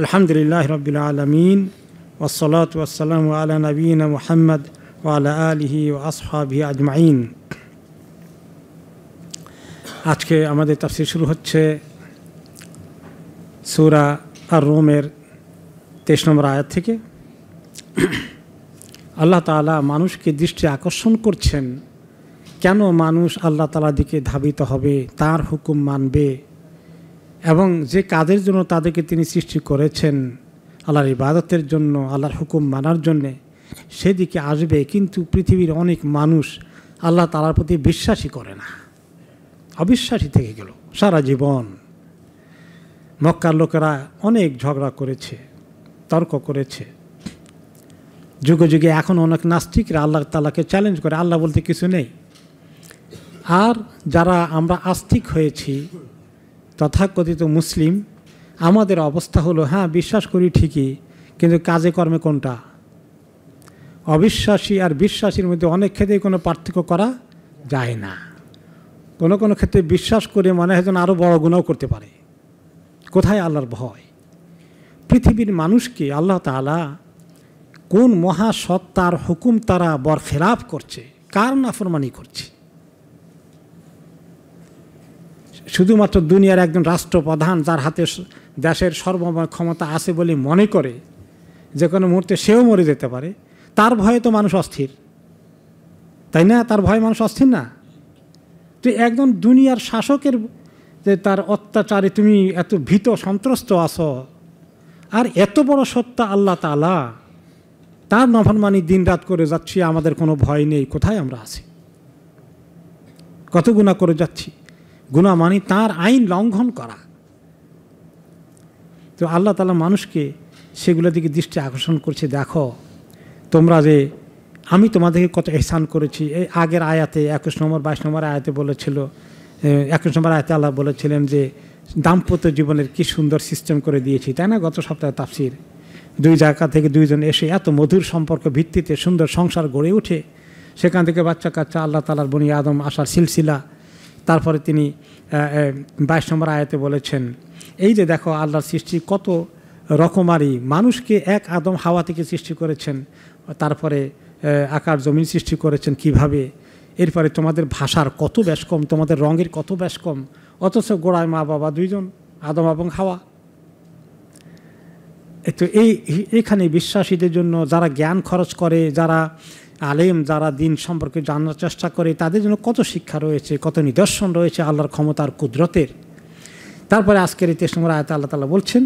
আলহামদুলিল্লাহ রবিল আলমিন ওসলাত ওসালাম আলা নবীন মোহাম্মদ ওয়ালা আলহি ও আসহাবি আজমাইন আজকে আমাদের তাফসির শুরু হচ্ছে সুরা আর রোমের তেইশ নম্বর আয়াত থেকে আল্লাহ তালা মানুষকে দৃষ্টি আকর্ষণ করছেন কেন মানুষ আল্লাহ তালা দিকে ধাবিত হবে তার হুকুম মানবে এবং যে কাজের জন্য তাদেরকে তিনি সৃষ্টি করেছেন আল্লাহর ইবাদতের জন্য আল্লাহর হুকুম মানার জন্যে সেদিকে আসবে কিন্তু পৃথিবীর অনেক মানুষ আল্লাহ তালার প্রতি বিশ্বাসই করে না অবিশ্বাসী থেকে গেল সারা জীবন মক্কার লোকেরা অনেক ঝগড়া করেছে তর্ক করেছে যুগে যুগে এখন অনেক নাস্তিকরা আল্লাহ তালাকে চ্যালেঞ্জ করে আল্লাহ বলতে কিছু নেই আর যারা আমরা আস্তিক হয়েছি তথাকথিত মুসলিম আমাদের অবস্থা হলো হ্যাঁ বিশ্বাস করি ঠিকই কিন্তু কাজে কর্মে কোনটা অবিশ্বাসী আর বিশ্বাসীর মধ্যে অনেক ক্ষেত্রেই কোনো পার্থক্য করা যায় না কোনো কোনো ক্ষেত্রে বিশ্বাস করে মনে হয় যেন আরও বড় গুণাও করতে পারে কোথায় আল্লাহর ভয় পৃথিবীর মানুষকে আল্লাহ তালা কোন মহাসত্তার হুকুম তারা বরফেরাপ করছে কার নাফরমানি করছে শুধুমাত্র দুনিয়ার একজন রাষ্ট্রপ্রধান যার হাতে দেশের সর্ব ক্ষমতা আছে বলে মনে করে যে কোনো মুহূর্তে সেও মরে যেতে পারে তার ভয়ে তো মানুষ অস্থির তাই না তার ভয়ে মানুষ অস্থির না তো একজন দুনিয়ার শাসকের যে তার অত্যাচারে তুমি এত ভীত সন্ত্রস্ত আছো আর এত বড় সত্তা আল্লাহ তালা তার নফরমানি দিন রাত করে যাচ্ছি আমাদের কোনো ভয় নেই কোথায় আমরা আছি কত গুণা করে যাচ্ছি গুণা মানে তাঁর আইন লঙ্ঘন করা তো আল্লাহ তালা মানুষকে সেগুলো দিকে দৃষ্টি আকর্ষণ করছে দেখো তোমরা যে আমি তোমাদেরকে কত এহসান করেছি এই আগের আয়াতে একুশ নম্বর বাইশ নম্বর আয়াতে বলেছিল একুশ নম্বর আয়াতে আল্লাহ বলেছিলেন যে দাম্পত্য জীবনের কি সুন্দর সিস্টেম করে দিয়েছি তাই না গত সপ্তাহে তাফসির দুই জায়গা থেকে দুইজন এসে এত মধুর সম্পর্ক ভিত্তিতে সুন্দর সংসার গড়ে ওঠে সেখান থেকে বাচ্চা কাচ্চা আল্লাহ তালার বনি আদম আসার সিলসিলা তারপরে তিনি বাইশ নম্বর আয়াতে বলেছেন এই যে দেখো আল্লাহর সৃষ্টি কত রকমারি মানুষকে এক আদম হাওয়া থেকে সৃষ্টি করেছেন তারপরে আকার জমিন সৃষ্টি করেছেন কিভাবে এরপরে তোমাদের ভাষার কত বেশ কম তোমাদের রঙের কত বেশ কম অথচ গোড়ায় মা বাবা দুইজন আদম এবং হাওয়া তো এই এখানে বিশ্বাসীদের জন্য যারা জ্ঞান খরচ করে যারা আলেম যারা দিন সম্পর্কে জানার চেষ্টা করে তাদের জন্য কত শিক্ষা রয়েছে কত নিদর্শন রয়েছে আল্লাহর ক্ষমতার কুদরতের তারপরে আজকের এই তেইশ আয়াত আল্লাহ তালা বলছেন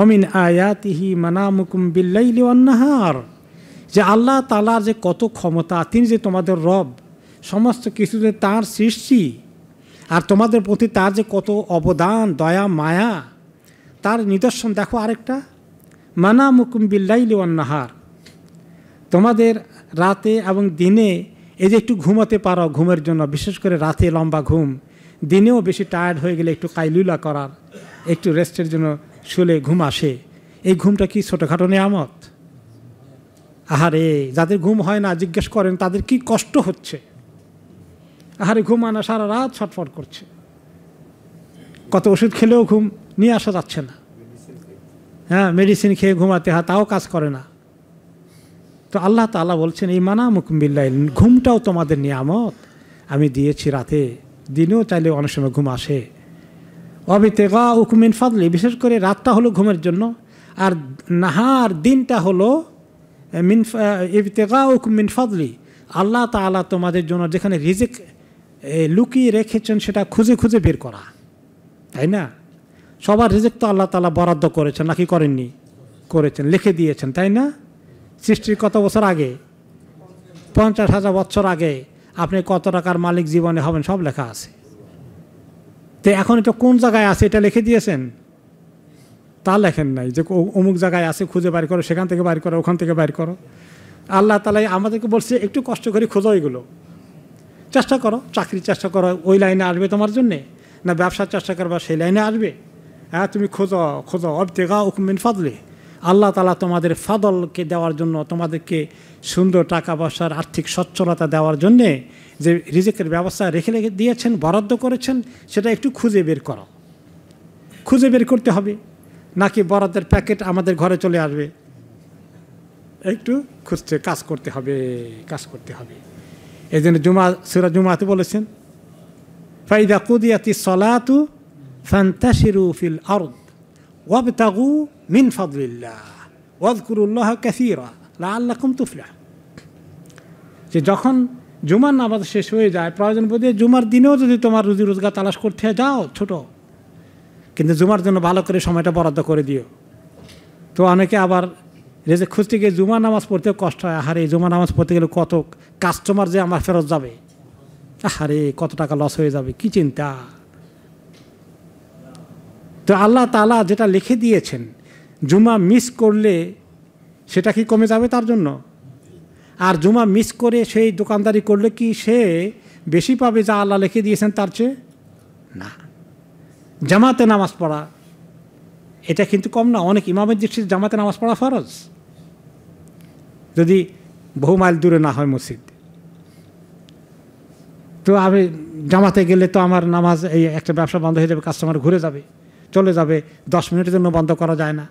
ওমিন আয়াতিহি মানামুকুম বিল্লাইলি অন্নাহার যে আল্লাহ তালার যে কত ক্ষমতা তিনি যে তোমাদের রব সমস্ত কিছুতে তার সৃষ্টি আর তোমাদের প্রতি তার যে কত অবদান দয়া মায়া তার নিদর্শন দেখো আরেকটা মানা মুকুম বিল্লাইলি অন্নাহার তোমাদের রাতে এবং দিনে এই যে একটু ঘুমাতে পারো ঘুমের জন্য বিশেষ করে রাতে লম্বা ঘুম দিনেও বেশি টায়ার্ড হয়ে গেলে একটু কাইলুলা করার একটু রেস্টের জন্য শুলে ঘুম আসে এই ঘুমটা কি ছোটোখাটো নিয়ামত আহারে যাদের ঘুম হয় না জিজ্ঞেস করেন তাদের কি কষ্ট হচ্ছে আহারে ঘুম আনা সারা রাত ছটফট করছে কত ওষুধ খেলেও ঘুম নিয়ে আসা যাচ্ছে না হ্যাঁ মেডিসিন খেয়ে ঘুমাতে হয় তাও কাজ করে না তো আল্লাহ তালা বলছেন এই মানা মুকুম্বিল্লাহ ঘুমটাও তোমাদের নিয়ামত আমি দিয়েছি রাতে দিনেও চাইলে অনেক সময় ঘুম আসে অবিতেগা উকুমিন ফাদলি বিশেষ করে রাতটা হলো ঘুমের জন্য আর নাহার দিনটা হলো মিন ইবতেগা উকুমিন ফাদলি আল্লাহ তালা তোমাদের জন্য যেখানে রিজিক লুকিয়ে রেখেছেন সেটা খুঁজে খুঁজে বের করা তাই না সবার রিজিক তো আল্লাহ তালা বরাদ্দ করেছেন নাকি করেননি করেছেন লিখে দিয়েছেন তাই না সৃষ্টির কত বছর আগে পঞ্চাশ হাজার বছর আগে আপনি কত টাকার মালিক জীবনে হবেন সব লেখা আছে তো এখন এটা কোন জায়গায় আছে এটা লিখে দিয়েছেন তা লেখেন নাই যে অমুক জায়গায় আছে খুঁজে বাইর করো সেখান থেকে বাইর করো ওখান থেকে বাইর করো আল্লাহ তালাই আমাদেরকে বলছে একটু কষ্ট করে খোঁজো এগুলো চেষ্টা করো চাকরির চেষ্টা করো ওই লাইনে আসবে তোমার জন্যে না ব্যবসার চেষ্টা করবা সেই লাইনে আসবে হ্যাঁ তুমি খোঁজো খোঁজো অবতেগা উকমিন ফাদলে আল্লাহ তালা তোমাদের ফাদলকে দেওয়ার জন্য তোমাদেরকে সুন্দর টাকা পয়সার আর্থিক সচ্ছলতা দেওয়ার জন্যে যে রিজেকের ব্যবস্থা রেখে রেখে দিয়েছেন বরাদ্দ করেছেন সেটা একটু খুঁজে বের করো খুঁজে বের করতে হবে নাকি বরাদ্দের প্যাকেট আমাদের ঘরে চলে আসবে একটু খুঁজতে কাজ করতে হবে কাজ করতে হবে এই জন্য জুমা সুরা জুমাতে বলেছেন ফাইদা কুদিয়াতি সলাতু ফান্তাসিরু ফিল আরদ ওয়াবতাগু মিন واذكروا الله كثيرا لعلكم তুফলাহ যে যখন জুমার নামাজ শেষ হয়ে যায় প্রয়োজন বোধে জুমার দিনেও যদি তোমার রুজি রোজগার তালাশ করতে যাও ছোট কিন্তু জুমার জন্য ভালো করে সময়টা বরাদ্দ করে দিও তো অনেকে আবার যে খুঁজতে গিয়ে জুমা নামাজ পড়তে কষ্ট হয় আহারে জুমা নামাজ পড়তে গেলে কত কাস্টমার যে আমার ফেরত যাবে আহারে কত টাকা লস হয়ে যাবে কি চিন্তা তো আল্লাহ তালা যেটা লিখে দিয়েছেন জুমা মিস করলে সেটা কি কমে যাবে তার জন্য আর জুমা মিস করে সেই দোকানদারি করলে কি সে বেশি পাবে যা আল্লাহ লিখে দিয়েছেন তার চেয়ে না জামাতে নামাজ পড়া এটা কিন্তু কম না অনেক ইমামের দৃষ্টিতে জামাতে নামাজ পড়া ফরজ যদি বহু মাইল দূরে না হয় মসজিদ তো আমি জামাতে গেলে তো আমার নামাজ এই একটা ব্যবসা বন্ধ হয়ে যাবে কাস্টমার ঘুরে যাবে চলে যাবে দশ মিনিটের জন্য বন্ধ করা যায় না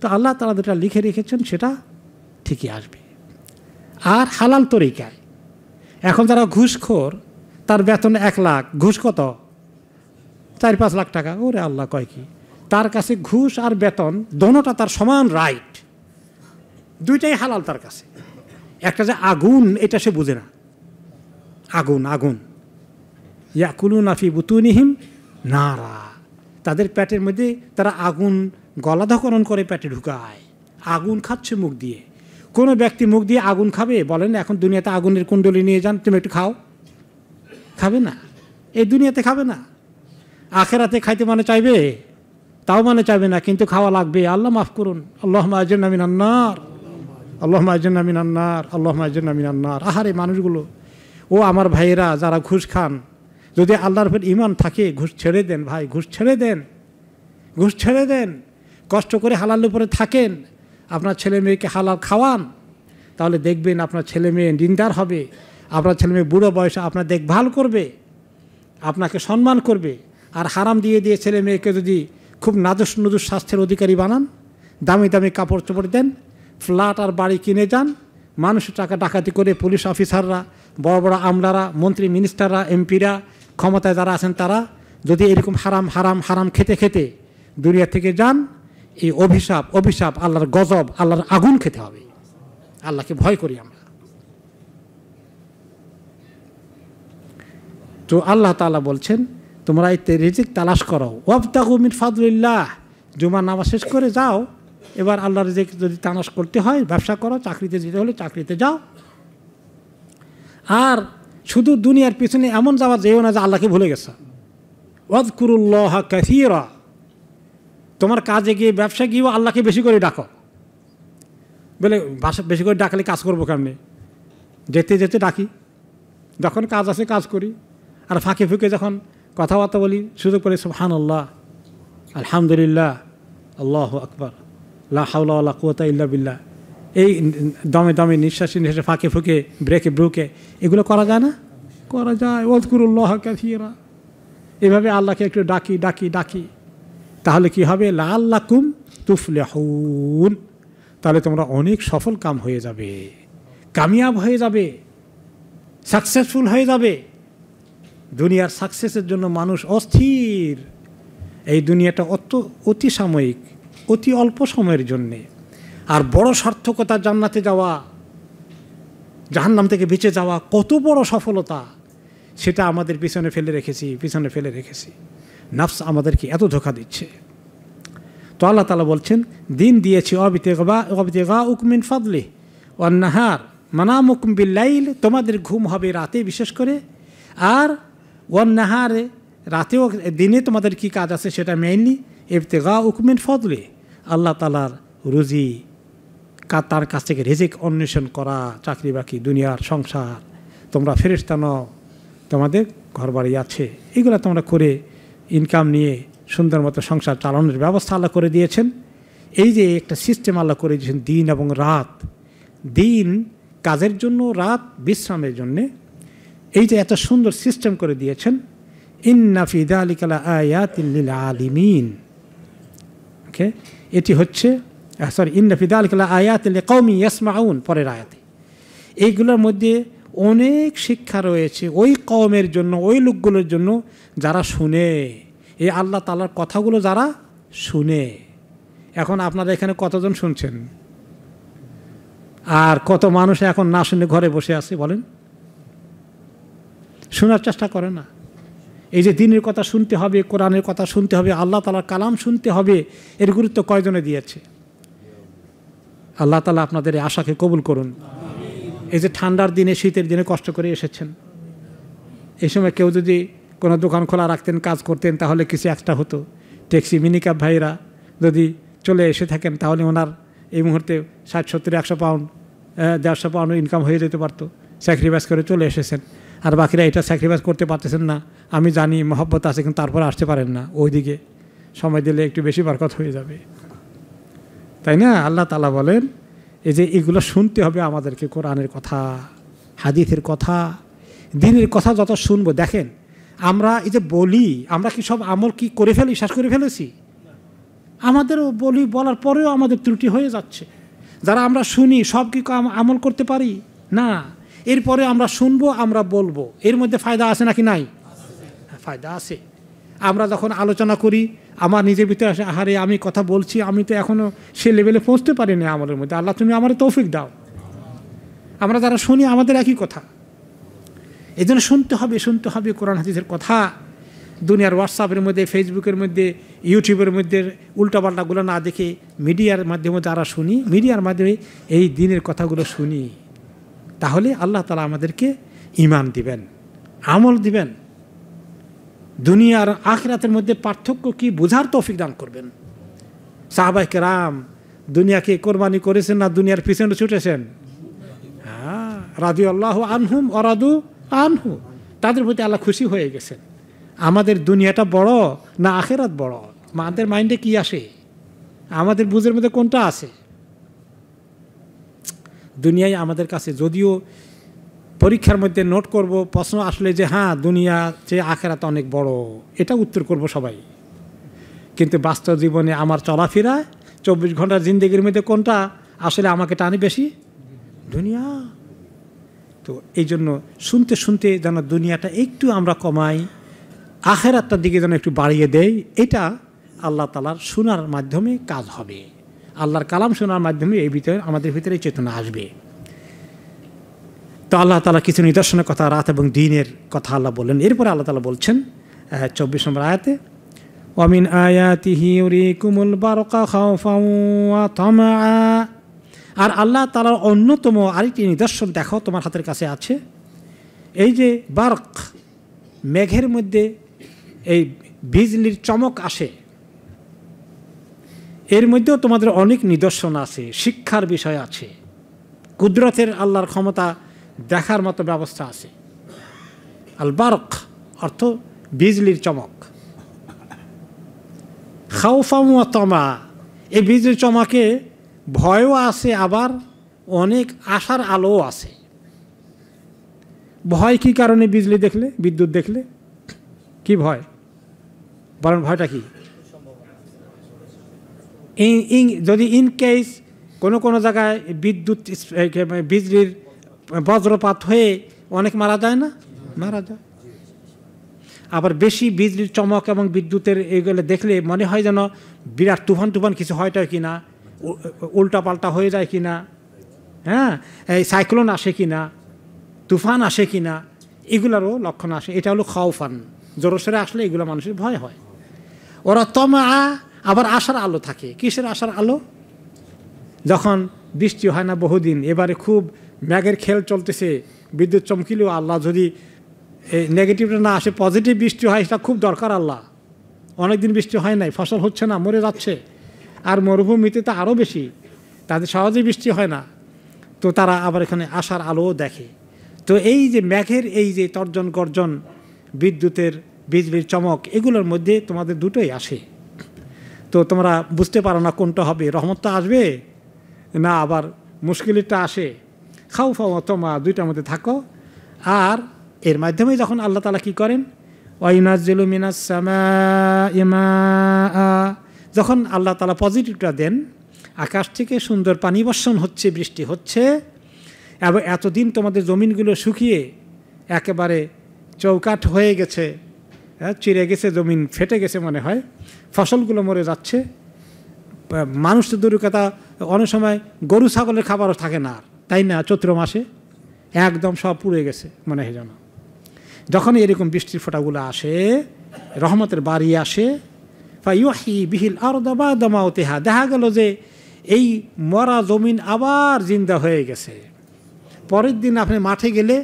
তো আল্লাহ তালা যেটা লিখে রেখেছেন সেটা ঠিকই আসবে আর হালাল তরিকায় এখন যারা ঘুষখোর তার বেতন এক লাখ ঘুষ কত চার পাঁচ লাখ টাকা ওরে আল্লাহ কয় কি তার কাছে ঘুষ আর বেতন দোনোটা তার সমান রাইট দুইটাই হালাল তার কাছে একটা যে আগুন এটা সে বুঝে না আগুন আগুন ইয়াকুলু নাফি বুতুনিহিম নারা তাদের পেটের মধ্যে তারা আগুন গলাধকরণ করে পেটে ঢুকায় আগুন খাচ্ছে মুখ দিয়ে কোনো ব্যক্তি মুখ দিয়ে আগুন খাবে বলেন এখন দুনিয়াতে আগুনের কুণ্ডলি নিয়ে যান তুমি একটু খাও খাবে না এই দুনিয়াতে খাবে না আখেরাতে খাইতে মানে চাইবে তাও মানে চাইবে না কিন্তু খাওয়া লাগবে আল্লাহ মাফ করুন আল্লাহ মাহাজের নামিন আন্নার আল্লাহ মাহাজের নামিন আন্নার আল্লাহ মাহাজের নামিন আন্নার আহারে মানুষগুলো ও আমার ভাইয়েরা যারা ঘুষ খান যদি আল্লাহর ফের ইমান থাকে ঘুষ ছেড়ে দেন ভাই ঘুষ ছেড়ে দেন ঘুষ ছেড়ে দেন কষ্ট করে হালাল উপরে থাকেন আপনার ছেলে মেয়েকে হালাল খাওয়ান তাহলে দেখবেন আপনার ছেলে মেয়ে নিন্দার হবে আপনার ছেলে মেয়ে বুড়ো বয়সে আপনার দেখভাল করবে আপনাকে সম্মান করবে আর হারাম দিয়ে দিয়ে ছেলে মেয়েকে যদি খুব নাদুস নুদুস স্বাস্থ্যের অধিকারী বানান দামি দামি কাপড় চোপড় দেন ফ্ল্যাট আর বাড়ি কিনে যান মানুষের টাকা ডাকাতি করে পুলিশ অফিসাররা বড় বড় আমলারা মন্ত্রী মিনিস্টাররা এমপিরা ক্ষমতায় যারা আছেন তারা যদি এরকম হারাম হারাম হারাম খেতে খেতে দুনিয়া থেকে যান এই অভিশাপ অভিশাপ আল্লাহর গজব আল্লাহর আগুন খেতে হবে আল্লাহকে ভয় করি আমরা তো আল্লাহ তালা বলছেন তোমরা এই রিজিক তালাশ করো ওয়াবতাকু মিন ফাদুল্লাহ জুমা নামাজ শেষ করে যাও এবার আল্লাহ রিজিক যদি তালাশ করতে হয় ব্যবসা করো চাকরিতে যেতে হলে চাকরিতে যাও আর শুধু দুনিয়ার পিছনে এমন যাওয়া যেও না যে আল্লাহকে ভুলে গেছে কুরুল্লাহ কাসিরা তোমার কাজে গিয়ে ব্যবসায় গিয়েও আল্লাহকে বেশি করে ডাকো বলে বাসা বেশি করে ডাকলে কাজ করবো কেমনি যেতে যেতে ডাকি যখন কাজ আছে কাজ করি আর ফাঁকে ফুঁকে যখন কথাবার্তা বলি সুযোগ করে সুহান আল্লাহ আলহামদুলিল্লাহ আল্লাহ আকবর আল্লাহ কুয়তা ইল্লা বিল্লা এই দমে দমে নিঃশ্বাস নিঃশ্বাসে ফাঁকে ফুঁকে ব্রেকে ব্রুকে এগুলো করা যায় না করা যায় ওদকুরুল্লাহ কাসিরা এভাবে আল্লাহকে একটু ডাকি ডাকি ডাকি তাহলে কি হবে লাল্লাকুম তুফলেহুন তাহলে তোমরা অনেক সফল কাম হয়ে যাবে কামিয়াব হয়ে যাবে সাকসেসফুল হয়ে যাবে দুনিয়ার সাকসেসের জন্য মানুষ অস্থির এই দুনিয়াটা অত অতি সাময়িক অতি অল্প সময়ের জন্যে আর বড় সার্থকতা জান্নাতে যাওয়া জাহান্নাম থেকে বেঁচে যাওয়া কত বড় সফলতা সেটা আমাদের পিছনে ফেলে রেখেছি পিছনে ফেলে রেখেছি নাফস আমাদেরকে এত ধোকা দিচ্ছে তো আল্লাহ তালা বলছেন দিন দিয়েছি অবিতেগা অবিতেগা উকমিন ফাদলি অন্নাহার মানাম উকম বিল্লাইল তোমাদের ঘুম হবে রাতে বিশেষ করে আর অন্নাহারে রাতেও দিনে তোমাদের কি কাজ আছে সেটা মেইনলি এবতেগা উকমিন ফদলে আল্লাহ তালার রুজি তার কাছ থেকে রেজেক অন্বেষণ করা চাকরি বাকি দুনিয়ার সংসার তোমরা ফেরস্তানো তোমাদের ঘর বাড়ি আছে এগুলো তোমরা করে ইনকাম নিয়ে সুন্দর মতো সংসার চালানোর ব্যবস্থা আল্লাহ করে দিয়েছেন এই যে একটা সিস্টেম আল্লাহ করে দিয়েছেন দিন এবং রাত দিন কাজের জন্য রাত বিশ্রামের জন্যে এই যে এত সুন্দর সিস্টেম করে দিয়েছেন ইন্নাফিদা আলিকালা আয়াতিল আলিমিন ওকে এটি হচ্ছে সরি ইন্নাফিদা আলিকালা আয়াতিল কৌমি ইয়াসমাউন পরের আয়াতে এইগুলোর মধ্যে অনেক শিক্ষা রয়েছে ওই কমের জন্য ওই লোকগুলোর জন্য যারা শুনে এই আল্লাহ তালার কথাগুলো যারা শুনে এখন আপনারা এখানে কতজন শুনছেন আর কত মানুষ এখন না শুনে ঘরে বসে আছে বলেন শোনার চেষ্টা করে না এই যে দিনের কথা শুনতে হবে কোরআনের কথা শুনতে হবে আল্লাহ তালার কালাম শুনতে হবে এর গুরুত্ব কয়জনে দিয়েছে আল্লাহ তালা আপনাদের আশাকে কবুল করুন এই যে ঠান্ডার দিনে শীতের দিনে কষ্ট করে এসেছেন এই সময় কেউ যদি কোনো দোকান খোলা রাখতেন কাজ করতেন তাহলে কিছু একটা হতো ট্যাক্সি মিনিকাপ ভাইরা যদি চলে এসে থাকেন তাহলে ওনার এই মুহূর্তে ষাট সত্তর একশো পাউন্ড দেড়শো পাউন্ড ইনকাম হয়ে যেতে পারতো স্যাক্রিফাইস করে চলে এসেছেন আর বাকিরা এটা স্যাক্রিফাইস করতে পারতেছেন না আমি জানি মহব্বত আছে কিন্তু তারপর আসতে পারেন না ওইদিকে সময় দিলে একটু বেশি বরকত হয়ে যাবে তাই না আল্লাহ তালা বলেন এই যে এগুলো শুনতে হবে আমাদেরকে কোরআনের কথা হাদিসের কথা দিনের কথা যত শুনবো দেখেন আমরা এই যে বলি আমরা কি সব আমল কি করে ফেলি শ্বাস করে ফেলেছি আমাদেরও বলি বলার পরেও আমাদের ত্রুটি হয়ে যাচ্ছে যারা আমরা শুনি সব কি আমল করতে পারি না এরপরে আমরা শুনবো আমরা বলবো এর মধ্যে ফায়দা আছে নাকি নাই ফায়দা আছে আমরা যখন আলোচনা করি আমার নিজের ভিতরে আসে আহারে আমি কথা বলছি আমি তো এখনও সে লেভেলে পৌঁছতে পারিনি আমাদের মধ্যে আল্লাহ তুমি আমার তৌফিক দাও আমরা যারা শুনি আমাদের একই কথা এই জন্য শুনতে হবে শুনতে হবে কোরআন হাদিসের কথা দুনিয়ার হোয়াটসঅ্যাপের মধ্যে ফেসবুকের মধ্যে ইউটিউবের মধ্যে উল্টাপাল্টাগুলো না দেখে মিডিয়ার মাধ্যমে যারা শুনি মিডিয়ার মাধ্যমে এই দিনের কথাগুলো শুনি তাহলে আল্লাহ তালা আমাদেরকে ইমান দিবেন আমল দিবেন দুনিয়ার আখরাতের মধ্যে পার্থক্য কি বোঝার তৌফিক দান করবেন সাহাবাই কেরাম দুনিয়াকে কোরবানি করেছেন না দুনিয়ার পিছনে ছুটেছেন হ্যাঁ রাজু আল্লাহ আনহুম অরাদু আনহু তাদের প্রতি আল্লাহ খুশি হয়ে গেছেন আমাদের দুনিয়াটা বড় না আখেরাত বড় মাদের মাইন্ডে কি আসে আমাদের বুঝের মধ্যে কোনটা আছে দুনিয়ায় আমাদের কাছে যদিও পরীক্ষার মধ্যে নোট করব প্রশ্ন আসলে যে হ্যাঁ দুনিয়া যে আখেরাতে অনেক বড় এটা উত্তর করব সবাই কিন্তু বাস্তব জীবনে আমার চলাফেরা চব্বিশ ঘন্টার জিন্দগির মধ্যে কোনটা আসলে আমাকে টানে বেশি দুনিয়া তো এই জন্য শুনতে শুনতে যেন দুনিয়াটা একটু আমরা কমাই আখেরাতটার দিকে যেন একটু বাড়িয়ে দেই এটা আল্লাহ তালার শোনার মাধ্যমে কাজ হবে আল্লাহর কালাম শোনার মাধ্যমে এই ভিতরে আমাদের ভিতরে চেতনা আসবে তো আল্লাহ তালা কিছু নিদর্শনের কথা রাত এবং দিনের কথা আল্লাহ বললেন এরপরে আল্লাহ তালা বলছেন চব্বিশ নম্বর আয়াতে অমিন হিউরি রিকুমুল বারকা খাওয়া আর আল্লাহ তালার অন্যতম আরেকটি নিদর্শন দেখো তোমার হাতের কাছে আছে এই যে বার্ক মেঘের মধ্যে এই বিজলির চমক আসে এর মধ্যেও তোমাদের অনেক নিদর্শন আছে শিক্ষার বিষয় আছে কুদরতের আল্লাহর ক্ষমতা দেখার মতো ব্যবস্থা আছে আল বারক অর্থ বিজলির চমক খাউফাম তমা এই বিজলির চমকে ভয়ও আছে আবার অনেক আশার আলোও আছে ভয় কি কারণে বিজলি দেখলে বিদ্যুৎ দেখলে কি ভয় বরং ভয়টা কি যদি ইন কেস কোনো কোনো জায়গায় বিদ্যুৎ বিজলির বজ্রপাত হয়ে অনেক মারা যায় না মারা যায় আবার বেশি বিজলির চমক এবং বিদ্যুতের এগুলো দেখলে মনে হয় যেন বিরাট তুফান তুফান কিছু হয়টা কি না উল্টাপাল্টা হয়ে যায় কি না হ্যাঁ এই সাইক্লোন আসে কি না তুফান আসে কি না এগুলারও লক্ষণ আসে এটা হলো খাওফান জোরসরে আসলে এগুলো মানুষের ভয় হয় ওরা তমা আবার আসার আলো থাকে কিসের আসার আলো যখন বৃষ্টি হয় না বহুদিন এবারে খুব ম্যাগের খেল চলতেছে বিদ্যুৎ চমকিলেও আল্লাহ যদি নেগেটিভটা না আসে পজিটিভ বৃষ্টি হয় সেটা খুব দরকার আল্লাহ অনেক দিন বৃষ্টি হয় নাই ফসল হচ্ছে না মরে যাচ্ছে আর মরুভূমিতে তো আরও বেশি তাদের সহজেই বৃষ্টি হয় না তো তারা আবার এখানে আসার আলোও দেখে তো এই যে মেঘের এই যে তর্জন গর্জন বিদ্যুতের বিজলির চমক এগুলোর মধ্যে তোমাদের দুটোই আসে তো তোমরা বুঝতে পারো না কোনটা হবে রহমতটা আসবে না আবার মুশকিলটা আসে খাও ফাও তোমা দুইটার মধ্যে থাকো আর এর মাধ্যমে যখন আল্লাহ তালা কি করেন ওয়াইনাজিল মিনাসমা ইমা যখন আল্লাহ তালা পজিটিভটা দেন আকাশ থেকে সুন্দর পানি বর্ষণ হচ্ছে বৃষ্টি হচ্ছে এবং এতদিন তোমাদের জমিনগুলো শুকিয়ে একেবারে চৌকাট হয়ে গেছে হ্যাঁ, চিরে গেছে জমিন ফেটে গেছে মনে হয় ফসলগুলো মরে যাচ্ছে মানুষ তো দুরুকতা অনেক সময় গরু ছাগলের খাবারও থাকে না আর তাই না চৈত্র মাসে একদম সব পুড়ে গেছে মনে হয় যেন যখন এরকম বৃষ্টির ফোঁটাগুলো আসে রহমতের বাড়ি আসে ফাইয়াহি বিহিল আর দাবা দমাও তেহা দেখা গেল যে এই মরা জমিন আবার জিন্দা হয়ে গেছে পরের দিন আপনি মাঠে গেলে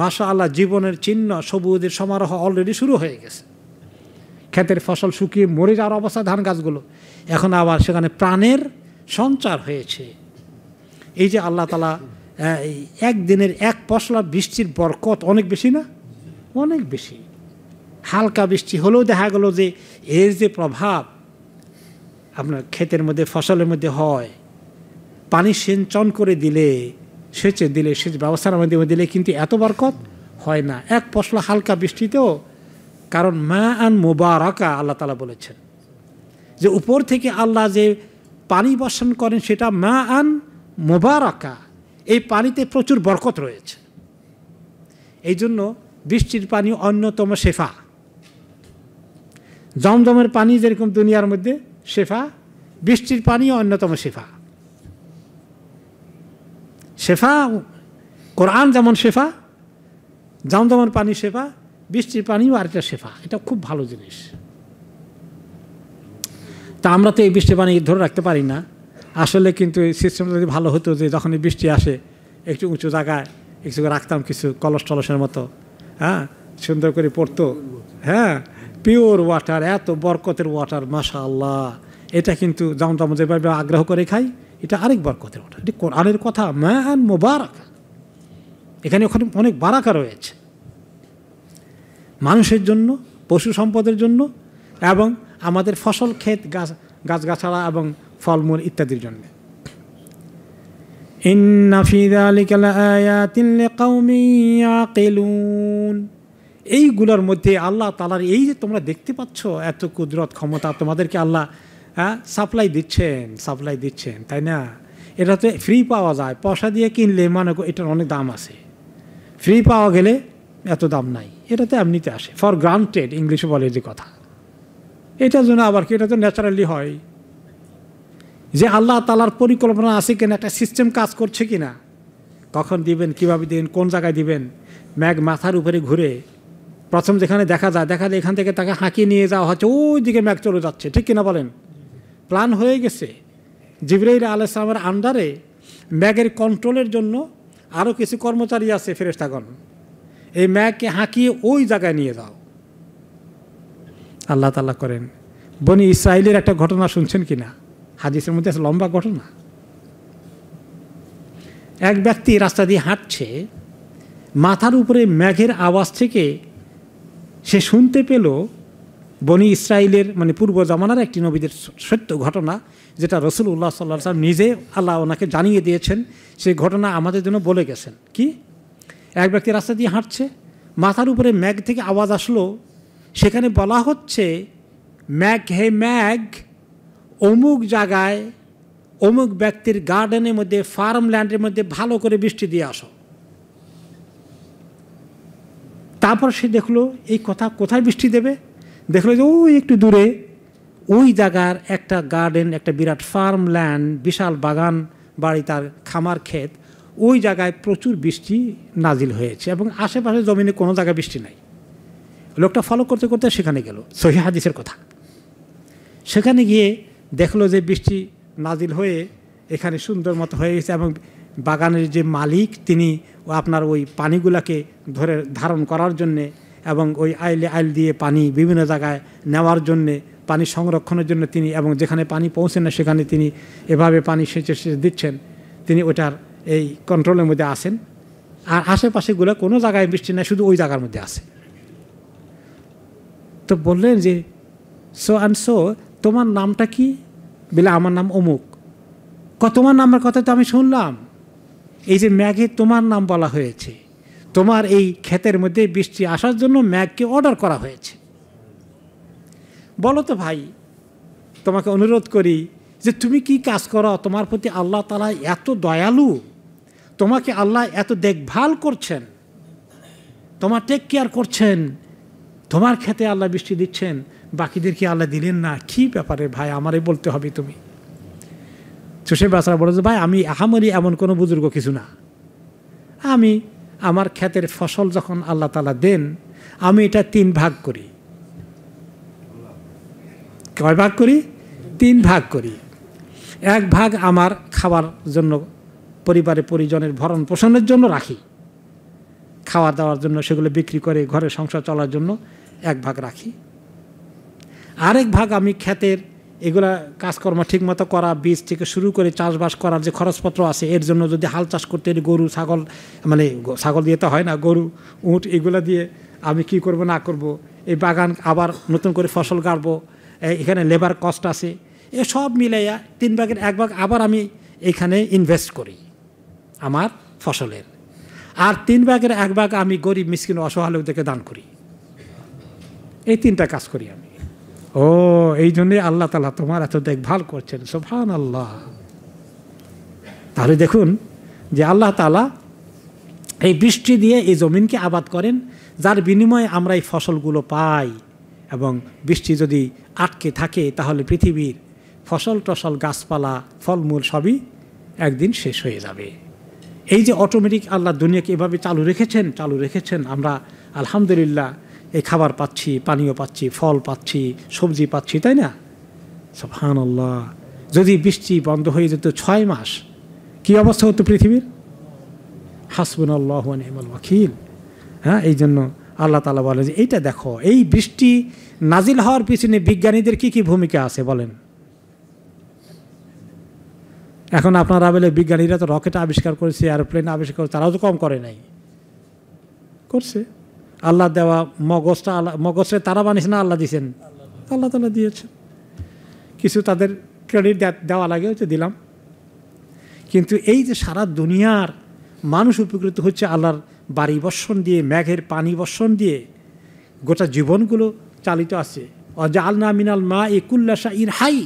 মাসা আল্লাহ জীবনের চিহ্ন সবুজের সমারোহ অলরেডি শুরু হয়ে গেছে ক্ষেতের ফসল শুকিয়ে মরে যাওয়ার অবস্থা ধান গাছগুলো এখন আবার সেখানে প্রাণের সঞ্চার হয়েছে এই যে আল্লাহ তালা হ্যাঁ, একদিনের এক পশলা বৃষ্টির বরকত অনেক বেশি না অনেক বেশি হালকা বৃষ্টি হলেও দেখা গেল যে এর যে প্রভাব আপনার ক্ষেতের মধ্যে ফসলের মধ্যে হয় পানি সিঞ্চন করে দিলে সেচে দিলে সেচ ব্যবস্থার মধ্যে দিলে কিন্তু এত বরকত হয় না এক পশলা হালকা বৃষ্টিতেও কারণ মা আন মোবারকা আল্লাহ তালা বলেছেন যে উপর থেকে আল্লাহ যে পানি বর্ষণ করেন সেটা মা আন মোবারকা এই পানিতে প্রচুর বরকত রয়েছে এই জন্য বৃষ্টির পানি অন্যতম শেফা জমজমের পানি যেরকম দুনিয়ার মধ্যে শেফা বৃষ্টির পানিও অন্যতম শেফা শেফা কোরআন যেমন শেফা জমজমের পানি শেফা বৃষ্টির পানিও আরেকটা শেফা এটা খুব ভালো জিনিস তা আমরা তো এই বৃষ্টির পানি ধরে রাখতে পারি না আসলে কিন্তু এই সিস্টেমটা যদি ভালো হতো যে যখনই বৃষ্টি আসে একটু উঁচু জায়গায় একটু রাখতাম কিছু কলস টলসের মতো হ্যাঁ সুন্দর করে পড়তো হ্যাঁ পিওর ওয়াটার এত বরকতের ওয়াটার মাশা আল্লাহ এটা কিন্তু যেমন তেমন যেভাবে আগ্রহ করে খাই এটা আরেক বরকতের ওয়াটার এটি কোরআনের কথা ম্যান মোবারক এখানে ওখানে অনেক বারাকা রয়েছে মানুষের জন্য পশু সম্পদের জন্য এবং আমাদের ফসল ক্ষেত গাছ গাছগাছাড়া এবং ফলমূল ইত্যাদির জন্য এইগুলোর মধ্যে আল্লাহ তালার এই যে তোমরা দেখতে পাচ্ছ এত কুদরত ক্ষমতা তোমাদেরকে আল্লাহ হ্যাঁ, সাপ্লাই দিচ্ছেন সাপ্লাই দিচ্ছেন তাই না এটা তো ফ্রি পাওয়া যায় পয়সা দিয়ে কিনলে মানে এটার অনেক দাম আছে ফ্রি পাওয়া গেলে এত দাম নাই এটা তো এমনিতে আসে ফর গ্রান্টেড ইংলিশে বলে যে কথা এটার জন্য আবার কি এটা তো ন্যাচারালি হয় যে আল্লাহ তালার পরিকল্পনা আছে কিনা একটা সিস্টেম কাজ করছে কিনা কখন দিবেন কিভাবে দিবেন কোন জায়গায় দিবেন ম্যাগ মাথার উপরে ঘুরে প্রথম যেখানে দেখা যায় দেখা যায় এখান থেকে তাকে হাঁকিয়ে নিয়ে যাওয়া হচ্ছে ওই দিকে ম্যাগ চলে যাচ্ছে ঠিক কিনা বলেন প্ল্যান হয়ে গেছে জিবরাইল আলাইসলামের আন্ডারে ম্যাগের কন্ট্রোলের জন্য আরও কিছু কর্মচারী আছে ফেরেস্তাগণ এই ম্যাগকে হাঁকিয়ে ওই জায়গায় নিয়ে যাও আল্লাহ তাল্লাহ করেন বনি ইসরায়েলের একটা ঘটনা শুনছেন কিনা হাদিসের মধ্যে লম্বা ঘটনা এক ব্যক্তি রাস্তা দিয়ে হাঁটছে মাথার উপরে মেঘের আওয়াজ থেকে সে শুনতে পেল বনি ইসরায়েলের মানে পূর্ব জামানার একটি নবীদের সত্য ঘটনা যেটা রসুল উল্লাহ সাল্লাহ সাল্লাম নিজে আল্লাহ ওনাকে জানিয়ে দিয়েছেন সে ঘটনা আমাদের জন্য বলে গেছেন কি এক ব্যক্তি রাস্তা দিয়ে হাঁটছে মাথার উপরে ম্যাগ থেকে আওয়াজ আসলো সেখানে বলা হচ্ছে ম্যাগ হে ম্যাগ অমুক জায়গায় অমুক ব্যক্তির গার্ডেনের মধ্যে ফার্ম ল্যান্ডের মধ্যে ভালো করে বৃষ্টি দিয়ে আসো তারপর সে দেখলো এই কথা কোথায় বৃষ্টি দেবে দেখলো যে ওই একটু দূরে ওই জায়গার একটা গার্ডেন একটা বিরাট ফার্ম ল্যান্ড বিশাল বাগান বাড়ি তার খামার ক্ষেত ওই জায়গায় প্রচুর বৃষ্টি নাজিল হয়েছে এবং আশেপাশে জমিনে কোনো জায়গায় বৃষ্টি নাই লোকটা ফলো করতে করতে সেখানে গেল সহি হাদিসের কথা সেখানে গিয়ে দেখলো যে বৃষ্টি নাজিল হয়ে এখানে সুন্দর মতো হয়ে গেছে এবং বাগানের যে মালিক তিনি আপনার ওই পানিগুলাকে ধরে ধারণ করার জন্যে এবং ওই আইলে আইল দিয়ে পানি বিভিন্ন জায়গায় নেওয়ার জন্যে পানি সংরক্ষণের জন্য তিনি এবং যেখানে পানি পৌঁছে না সেখানে তিনি এভাবে পানি সেচে সেচে দিচ্ছেন তিনি ওটার এই কন্ট্রোলের মধ্যে আসেন আর আশেপাশেগুলো কোনো জায়গায় বৃষ্টি নাই শুধু ওই জায়গার মধ্যে আসে তো বললেন যে সো অ্যান্ড সো তোমার নামটা কি বলে আমার নাম অমুক ক তোমার নামের কথা তো আমি শুনলাম এই যে ম্যাগে তোমার নাম বলা হয়েছে তোমার এই ক্ষেতের মধ্যে বৃষ্টি আসার জন্য ম্যাগকে অর্ডার করা হয়েছে বলো তো ভাই তোমাকে অনুরোধ করি যে তুমি কি কাজ করো তোমার প্রতি আল্লাহ তালা এত দয়ালু তোমাকে আল্লাহ এত দেখভাল করছেন তোমার টেক কেয়ার করছেন তোমার খেতে আল্লাহ বৃষ্টি দিচ্ছেন বাকিদের কি আল্লাহ দিলেন না কি ব্যাপারে ভাই আমারে বলতে হবে তুমি তো সে বাচ্চারা বলে যে ভাই আমি আহামরি এমন কোনো বুজুর্গ কিছু না আমি আমার ক্ষেতের ফসল যখন আল্লাহ তালা দেন আমি এটা তিন ভাগ করি কয় ভাগ করি তিন ভাগ করি এক ভাগ আমার খাওয়ার জন্য পরিবারে পরিজনের ভরণ পোষণের জন্য রাখি খাওয়া দাওয়ার জন্য সেগুলো বিক্রি করে ঘরে সংসার চলার জন্য এক ভাগ রাখি আরেক ভাগ আমি ক্ষেতের এগুলা কাজকর্ম ঠিকমতো করা বীজ থেকে শুরু করে চাষবাস করার যে খরচপত্র আছে এর জন্য যদি হাল চাষ করতে গরু ছাগল মানে ছাগল দিয়ে তো হয় না গরু উঁট এগুলা দিয়ে আমি কি করব না করব এই বাগান আবার নতুন করে ফসল গাড়বো এখানে লেবার কস্ট আছে এ সব মিলাইয়া তিন ভাগের এক ভাগ আবার আমি এখানে ইনভেস্ট করি আমার ফসলের আর তিন ভাগের এক ভাগ আমি গরিব মিসকিন অসহায় লোকদেরকে দান করি এই তিনটা কাজ করি আমি ও এই জন্যে আল্লাহ তালা তোমার এত দেখভাল করছেন সোফান আল্লাহ তাহলে দেখুন যে আল্লাহ তালা এই বৃষ্টি দিয়ে এই জমিনকে আবাদ করেন যার বিনিময়ে আমরা এই ফসলগুলো পাই এবং বৃষ্টি যদি আটকে থাকে তাহলে পৃথিবীর ফসল টসল গাছপালা ফলমূল সবই একদিন শেষ হয়ে যাবে এই যে অটোমেটিক আল্লাহ দুনিয়াকে এভাবে চালু রেখেছেন চালু রেখেছেন আমরা আলহামদুলিল্লাহ এই খাবার পাচ্ছি পানীয় পাচ্ছি ফল পাচ্ছি সবজি পাচ্ছি তাই না হান আল্লাহ যদি বৃষ্টি বন্ধ হয়ে যেত ছয় মাস কি অবস্থা হতো পৃথিবীর হাসবুন আল্লাহ ওয়াকিল হ্যাঁ এই জন্য আল্লাহ তালা বলেন যে এইটা দেখো এই বৃষ্টি নাজিল হওয়ার পিছনে বিজ্ঞানীদের কি কি ভূমিকা আছে বলেন এখন আপনারা বলে বিজ্ঞানীরা তো রকেট আবিষ্কার করেছে এরোপ্লেন আবিষ্কার করেছে তারাও তো কম করে নাই করছে আল্লাহ দেওয়া মগজটা আল্লাহ মগজটা তারা বানিয়েছে না আল্লাহ দিয়েছেন আল্লাহ তালা দিয়েছেন কিছু তাদের ক্রেডিট দেওয়া লাগে হচ্ছে দিলাম কিন্তু এই যে সারা দুনিয়ার মানুষ উপকৃত হচ্ছে আল্লাহর বাড়ি বর্ষণ দিয়ে মেঘের পানি বর্ষণ দিয়ে গোটা জীবনগুলো চালিত আছে যে আলনা মিনাল মা শাহ ইর হাই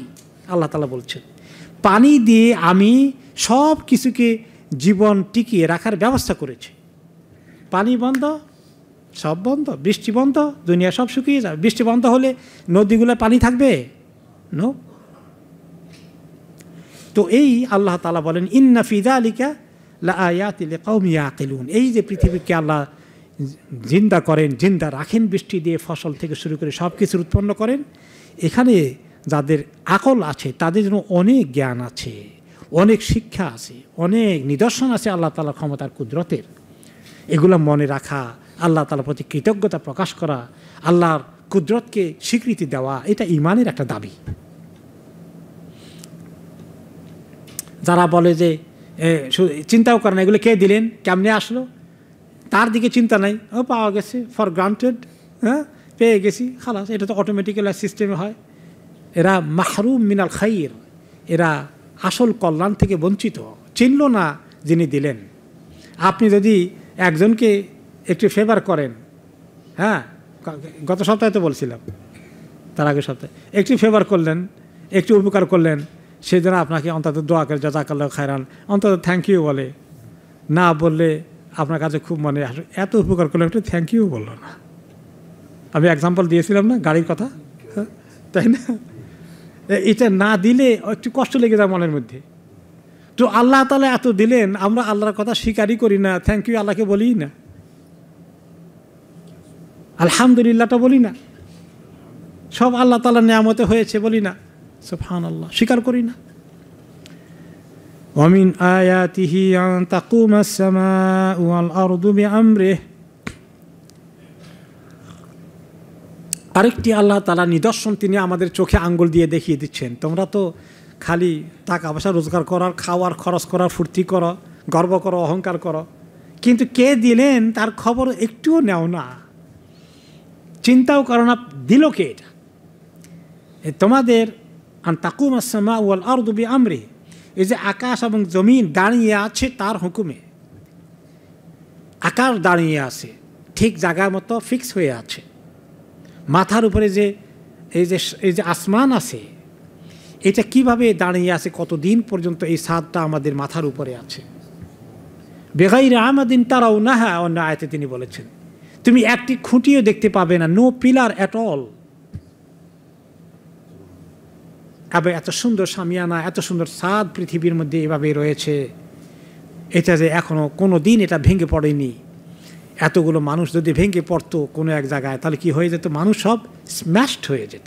আল্লাহ তালা বলছেন পানি দিয়ে আমি সব কিছুকে জীবন টিকিয়ে রাখার ব্যবস্থা করেছি পানি বন্ধ সব বন্ধ বৃষ্টি বন্ধ দুনিয়া সব শুকিয়ে যাবে বৃষ্টি বন্ধ হলে নদীগুলো পানি থাকবে নো তো এই আল্লাহ তালা বলেন ইন্না ফিদা আলিকা লায়াতিলে কৌমিয়া আকিলুন এই যে পৃথিবীকে আল্লাহ জিন্দা করেন জিন্দা রাখেন বৃষ্টি দিয়ে ফসল থেকে শুরু করে সব কিছুর উৎপন্ন করেন এখানে যাদের আকল আছে তাদের জন্য অনেক জ্ঞান আছে অনেক শিক্ষা আছে অনেক নিদর্শন আছে আল্লাহ তালা ক্ষমতার কুদরতের এগুলো মনে রাখা আল্লাহ তালার প্রতি কৃতজ্ঞতা প্রকাশ করা আল্লাহর কুদরতকে স্বীকৃতি দেওয়া এটা ইমানের একটা দাবি যারা বলে যে চিন্তাও করে না এগুলো কে দিলেন কেমনে আসলো তার দিকে চিন্তা নাই ও পাওয়া গেছে ফর গ্রান্টেড হ্যাঁ পেয়ে গেছি খালাস এটা তো অটোমেটিক্যাল সিস্টেমে হয় এরা মাহরুম মিনাল খাইর এরা আসল কল্যাণ থেকে বঞ্চিত চিনল না যিনি দিলেন আপনি যদি একজনকে একটু ফেভার করেন হ্যাঁ গত সপ্তাহে তো বলছিলাম তার আগের সপ্তাহে একটু ফেভার করলেন একটু উপকার করলেন সেই জন্য আপনাকে অন্তত দোয়া করে যথাকাল্লা খায়রান অন্তত থ্যাংক ইউ বলে না বললে আপনার কাছে খুব মনে এত উপকার করলে একটু থ্যাংক ইউ বললো না আমি এক্সাম্পল দিয়েছিলাম না গাড়ির কথা হ্যাঁ, তাই না এটা না দিলে একটু কষ্ট লেগে যায় মনের মধ্যে তো আল্লাহ তালা এত দিলেন আমরা আল্লাহর কথা স্বীকারই করি না থ্যাংক ইউ আল্লাহকে বলিই না আলহামদুলিল্লাহটা বলি না সব আল্লাহ তালা নিয়ামতে হয়েছে বলি না সুফান আল্লাহ স্বীকার করি না অমিন আয়াতিহি আমরে আরেকটি আল্লাহ তালা নিদর্শন তিনি আমাদের চোখে আঙ্গুল দিয়ে দেখিয়ে দিচ্ছেন তোমরা তো খালি টাকা পয়সা রোজগার করার খাওয়ার খরচ করার ফুর্তি করো গর্ব করো অহংকার করো কিন্তু কে দিলেন তার খবর একটুও নেও না চিন্তাও করো না দিল কে এটা তোমাদের তাকুম আসমা ওয়াল দুবি আমরি এই যে আকাশ এবং জমিন দাঁড়িয়ে আছে তার হুকুমে আকার দাঁড়িয়ে আছে ঠিক জায়গার মতো ফিক্স হয়ে আছে মাথার উপরে যে এই যে এই যে আসমান আছে এটা কিভাবে দাঁড়িয়ে আছে কতদিন পর্যন্ত এই স্বাদটা আমাদের মাথার উপরে আছে বেগাই রাহামাদিন তারাও নাহা অন্য আয়তে তিনি বলেছেন তুমি একটি খুঁটিও দেখতে পাবে না নো পিলার অ্যাট অল আবার এত সুন্দর সামিয়ানা এত সুন্দর সাদ পৃথিবীর মধ্যে এভাবে রয়েছে এটা যে এখনও কোনো দিন এটা ভেঙে পড়েনি এতগুলো মানুষ যদি ভেঙে পড়তো কোনো এক জায়গায় তাহলে কি হয়ে যেত মানুষ সব স্ম্যাশড হয়ে যেত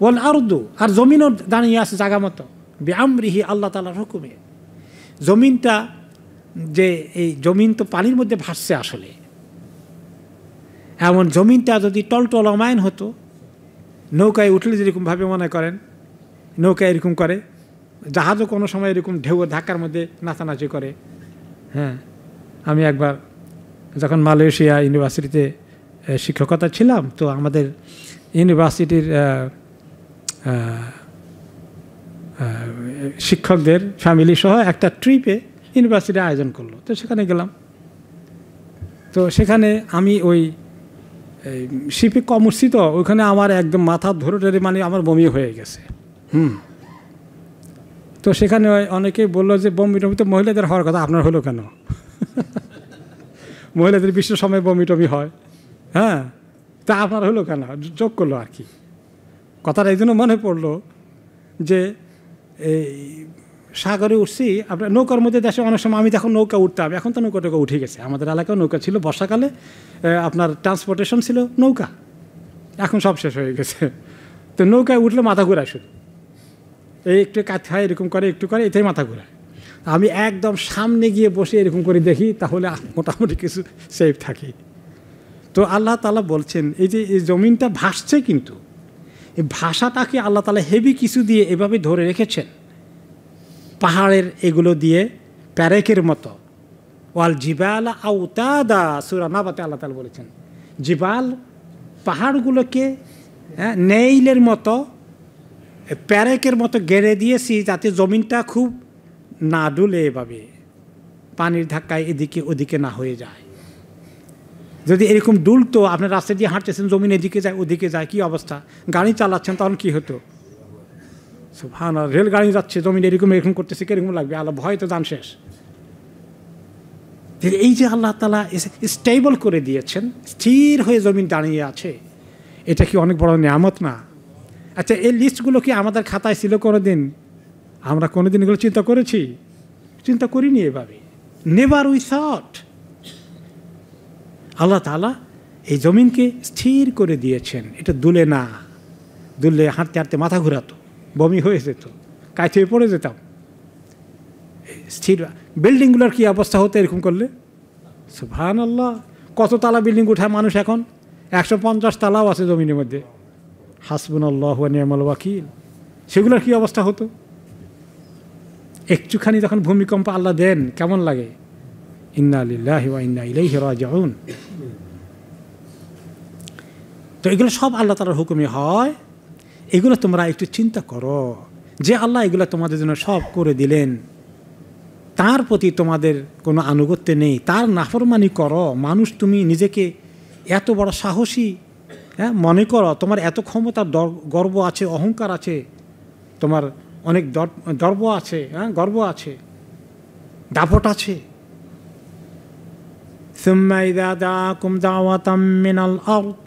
ওয়াল আরদু আর জমিনও দাঁড়িয়ে আছে জায়গা মতো ব্যায়ামরিহি আল্লাহ তালার হুকুমে জমিনটা যে এই জমিন তো পানির মধ্যে ভাসছে আসলে এমন জমিনটা যদি টলটলমায়ন হতো নৌকায় উঠলে যেরকমভাবে মনে করেন নৌকায় এরকম করে জাহাজও কোনো সময় এরকম ঢেউ ধাক্কার মধ্যে নাচানাচি করে হ্যাঁ আমি একবার যখন মালয়েশিয়া ইউনিভার্সিটিতে শিক্ষকতা ছিলাম তো আমাদের ইউনিভার্সিটির শিক্ষকদের ফ্যামিলি সহ একটা ট্রিপে ইউনিভার্সিটি আয়োজন করলো তো সেখানে গেলাম তো সেখানে আমি ওই এই শিপে কমসি তো ওইখানে আমার একদম মাথা ধরে ধরে মানে আমার বমি হয়ে গেছে হুম তো সেখানে অনেকেই বললো যে বমি টমি তো মহিলাদের হওয়ার কথা আপনার হলো কেন মহিলাদের বিশ্ব সময় বমি টমি হয় হ্যাঁ তা আপনার হলো কেন যোগ করলো আর কি কথাটা এই জন্য মনে পড়লো যে এই সাগরে উঠছি আপনার নৌকার মধ্যে দেশে অনেক সময় আমি দেখো নৌকা উঠতাম এখন তো নৌকা টৌকা উঠে গেছে আমাদের এলাকায় নৌকা ছিল বর্ষাকালে আপনার ট্রান্সপোর্টেশন ছিল নৌকা এখন সব শেষ হয়ে গেছে তো নৌকায় উঠলে মাথা ঘুরায় শুধু এই একটু কাত খায় এরকম করে একটু করে এতেই মাথা ঘুরায় আমি একদম সামনে গিয়ে বসে এরকম করে দেখি তাহলে মোটামুটি কিছু সেফ থাকি তো আল্লাহ তালা বলছেন এই যে এই জমিনটা ভাসছে কিন্তু এই ভাষাটাকে আল্লাহ তালা হেভি কিছু দিয়ে এভাবে ধরে রেখেছেন পাহাড়ের এগুলো দিয়ে প্যারেকের মতো ওয়াল জিবাল আউতাদা সুরানাবাতে আল্লাহ তালা বলেছেন জিবাল পাহাড়গুলোকে হ্যাঁ নেইলের মতো প্যারেকের মতো গেড়ে দিয়েছি যাতে জমিনটা খুব না ডুলে এভাবে পানির ধাক্কায় এদিকে ওদিকে না হয়ে যায় যদি এরকম ডুলতো আপনার রাস্তা দিয়ে হাঁটতেছেন জমিন এদিকে যায় ওদিকে যায় কি অবস্থা গাড়ি চালাচ্ছেন তখন কি হতো সুফান রেলগাড়ি যাচ্ছে জমিন এরকম এরকম করতেছে কিরকম লাগবে আল্লাহ ভয় তো দান শেষ এই যে আল্লাহ তালা স্টেবল করে দিয়েছেন স্থির হয়ে জমিন দাঁড়িয়ে আছে এটা কি অনেক বড় নিয়ামত না আচ্ছা এই লিস্টগুলো কি আমাদের খাতায় ছিল কোনো দিন আমরা কোনো দিন এগুলো চিন্তা করেছি চিন্তা করিনি এভাবে নেভার উই থট আল্লাহ তালা এই জমিনকে স্থির করে দিয়েছেন এটা দুলে না দুললে হাঁটতে হাঁটতে মাথা ঘুরাতো বমি হয়ে যেত কাজ হয়ে পড়ে যেতাম স্থির বিল্ডিংগুলোর কী অবস্থা হতো এরকম করলে সুভান আল্লাহ কত তালা বিল্ডিং উঠায় মানুষ এখন একশো পঞ্চাশ তালাও আছে জমিনের মধ্যে হাসবুন আল্লাহ নিয়ামল ওয়াকিল সেগুলোর কী অবস্থা হতো একটুখানি যখন ভূমিকম্প আল্লাহ দেন কেমন লাগে ইন্না আলিল্লাহ ইন্না ইলাই রাজাউন তো এগুলো সব আল্লাহ তালার হুকুমে হয় এগুলো তোমরা একটু চিন্তা করো যে আল্লাহ এগুলো তোমাদের জন্য সব করে দিলেন তার প্রতি তোমাদের কোনো আনুগত্য নেই তার নাফরমানি করো মানুষ তুমি নিজেকে এত বড় সাহসী হ্যাঁ মনে করো তোমার এত ক্ষমতার গর্ব আছে অহংকার আছে তোমার অনেক দর্ব আছে হ্যাঁ গর্ব আছে দাপট আছে ثم দা কুম দাওয়াতাম মিনাল الأرض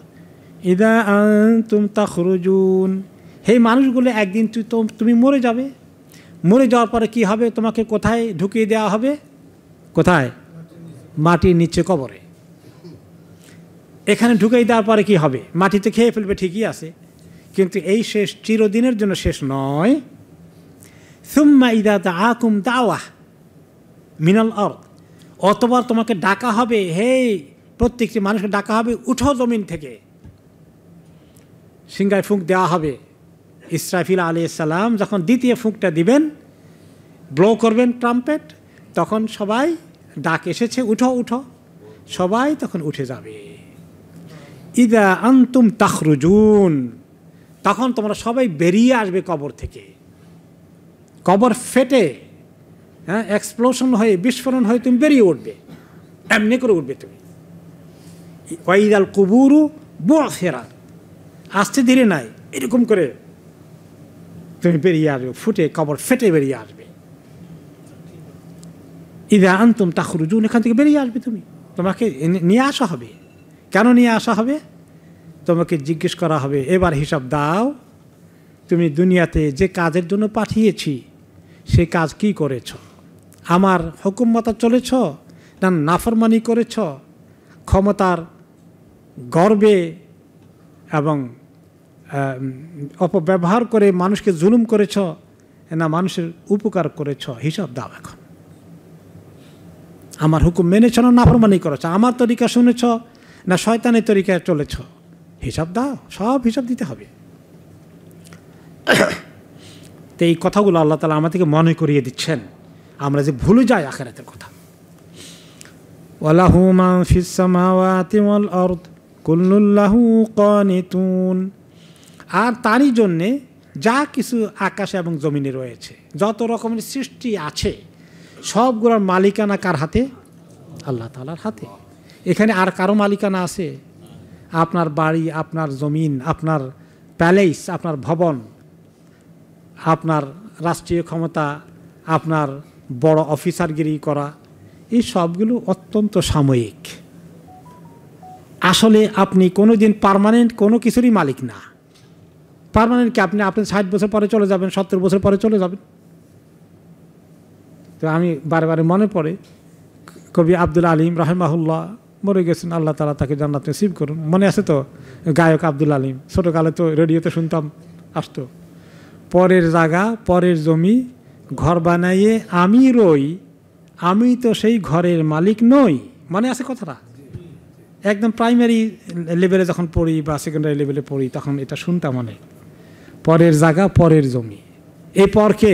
ইদা আন্তুম তাখরুজুন হে মানুষগুলো একদিন তুই তো তুমি মরে যাবে মরে যাওয়ার পরে কি হবে তোমাকে কোথায় ঢুকিয়ে দেওয়া হবে কোথায় মাটির নিচে কবরে এখানে ঢুকিয়ে দেওয়ার পরে কি হবে মাটিতে খেয়ে ফেলবে ঠিকই আছে কিন্তু এই শেষ চিরদিনের জন্য শেষ নয় সুম্মা ইদা দা আকুম দাওয়াহ মিনাল অর্থ অতবার তোমাকে ডাকা হবে হে প্রত্যেকটি মানুষকে ডাকা হবে উঠো জমিন থেকে সিঙ্গায় ফুঁক দেওয়া হবে ইসরাফিল আলী সালাম যখন দ্বিতীয় ফুঁকটা দিবেন ব্লো করবেন ট্রাম্পেট তখন সবাই ডাক এসেছে উঠো উঠো সবাই তখন উঠে যাবে ইদা আন্তুম তাখরুজুন তখন তোমরা সবাই বেরিয়ে আসবে কবর থেকে কবর ফেটে হ্যাঁ এক্সপ্লোশন হয়ে বিস্ফোরণ হয়ে তুমি বেরিয়ে উঠবে এমনি করে উঠবে তুমি ওয়াইদ কুবুরু বড় ফেরাত আসতে দিলে নাই এরকম করে তুমি বেরিয়ে আসবে ফুটে কবর ফেটে বেরিয়ে আসবে ঈদে আনতুম তাখরুজুন এখান থেকে বেরিয়ে আসবে তুমি তোমাকে নিয়ে আসা হবে কেন নিয়ে আসা হবে তোমাকে জিজ্ঞেস করা হবে এবার হিসাব দাও তুমি দুনিয়াতে যে কাজের জন্য পাঠিয়েছি সে কাজ কি করেছ আমার হুকুম মতো চলেছ না নাফরমানি করেছ ক্ষমতার গর্বে এবং অপব্যবহার করে মানুষকে জুলুম করেছ না মানুষের উপকার করেছ হিসাব দাও এখন আমার হুকুম মেনেছ না নাফরমানি করেছ আমার তরিকা শুনেছ না শয়তানের তরিকায় চলেছ হিসাব দাও সব হিসাব দিতে হবে তো এই কথাগুলো আল্লাহ তালা আমাদেরকে মনে করিয়ে দিচ্ছেন আমরা যে ভুলে যাই আখেরাতের কথা ওলাহু মা ফিস ওয়াল আরদ কুল্লুল্লাহু কানিতুন আর তারই জন্যে যা কিছু আকাশে এবং জমিনে রয়েছে যত রকমের সৃষ্টি আছে সবগুলোর মালিকানা কার হাতে আল্লাহ তালার হাতে এখানে আর কারো মালিকানা আছে আপনার বাড়ি আপনার জমিন আপনার প্যালেস আপনার ভবন আপনার রাষ্ট্রীয় ক্ষমতা আপনার বড় অফিসারগিরি করা এই সবগুলো অত্যন্ত সাময়িক আসলে আপনি কোনো দিন পারমানেন্ট কোনো কিছুরই মালিক না পারমানেন্ট কি আপনি আপনি ষাট বছর পরে চলে যাবেন সত্তর বছর পরে চলে যাবেন তো আমি বারে মনে পড়ে কবি আব্দুল আলিম রাহেমাহুল্লাহ মরে গেছেন আল্লাহ তালা তাকে জান্নাত রিসিভ করুন মনে আছে তো গায়ক আব্দুল আলিম ছোটোকালে তো রেডিওতে শুনতাম আসতো পরের জায়গা পরের জমি ঘর বানাইয়ে আমি রই আমি তো সেই ঘরের মালিক নই মনে আছে কথাটা একদম প্রাইমারি লেভেলে যখন পড়ি বা সেকেন্ডারি লেভেলে পড়ি তখন এটা শুনতাম অনেক পরের জায়গা পরের জমি এ পর কে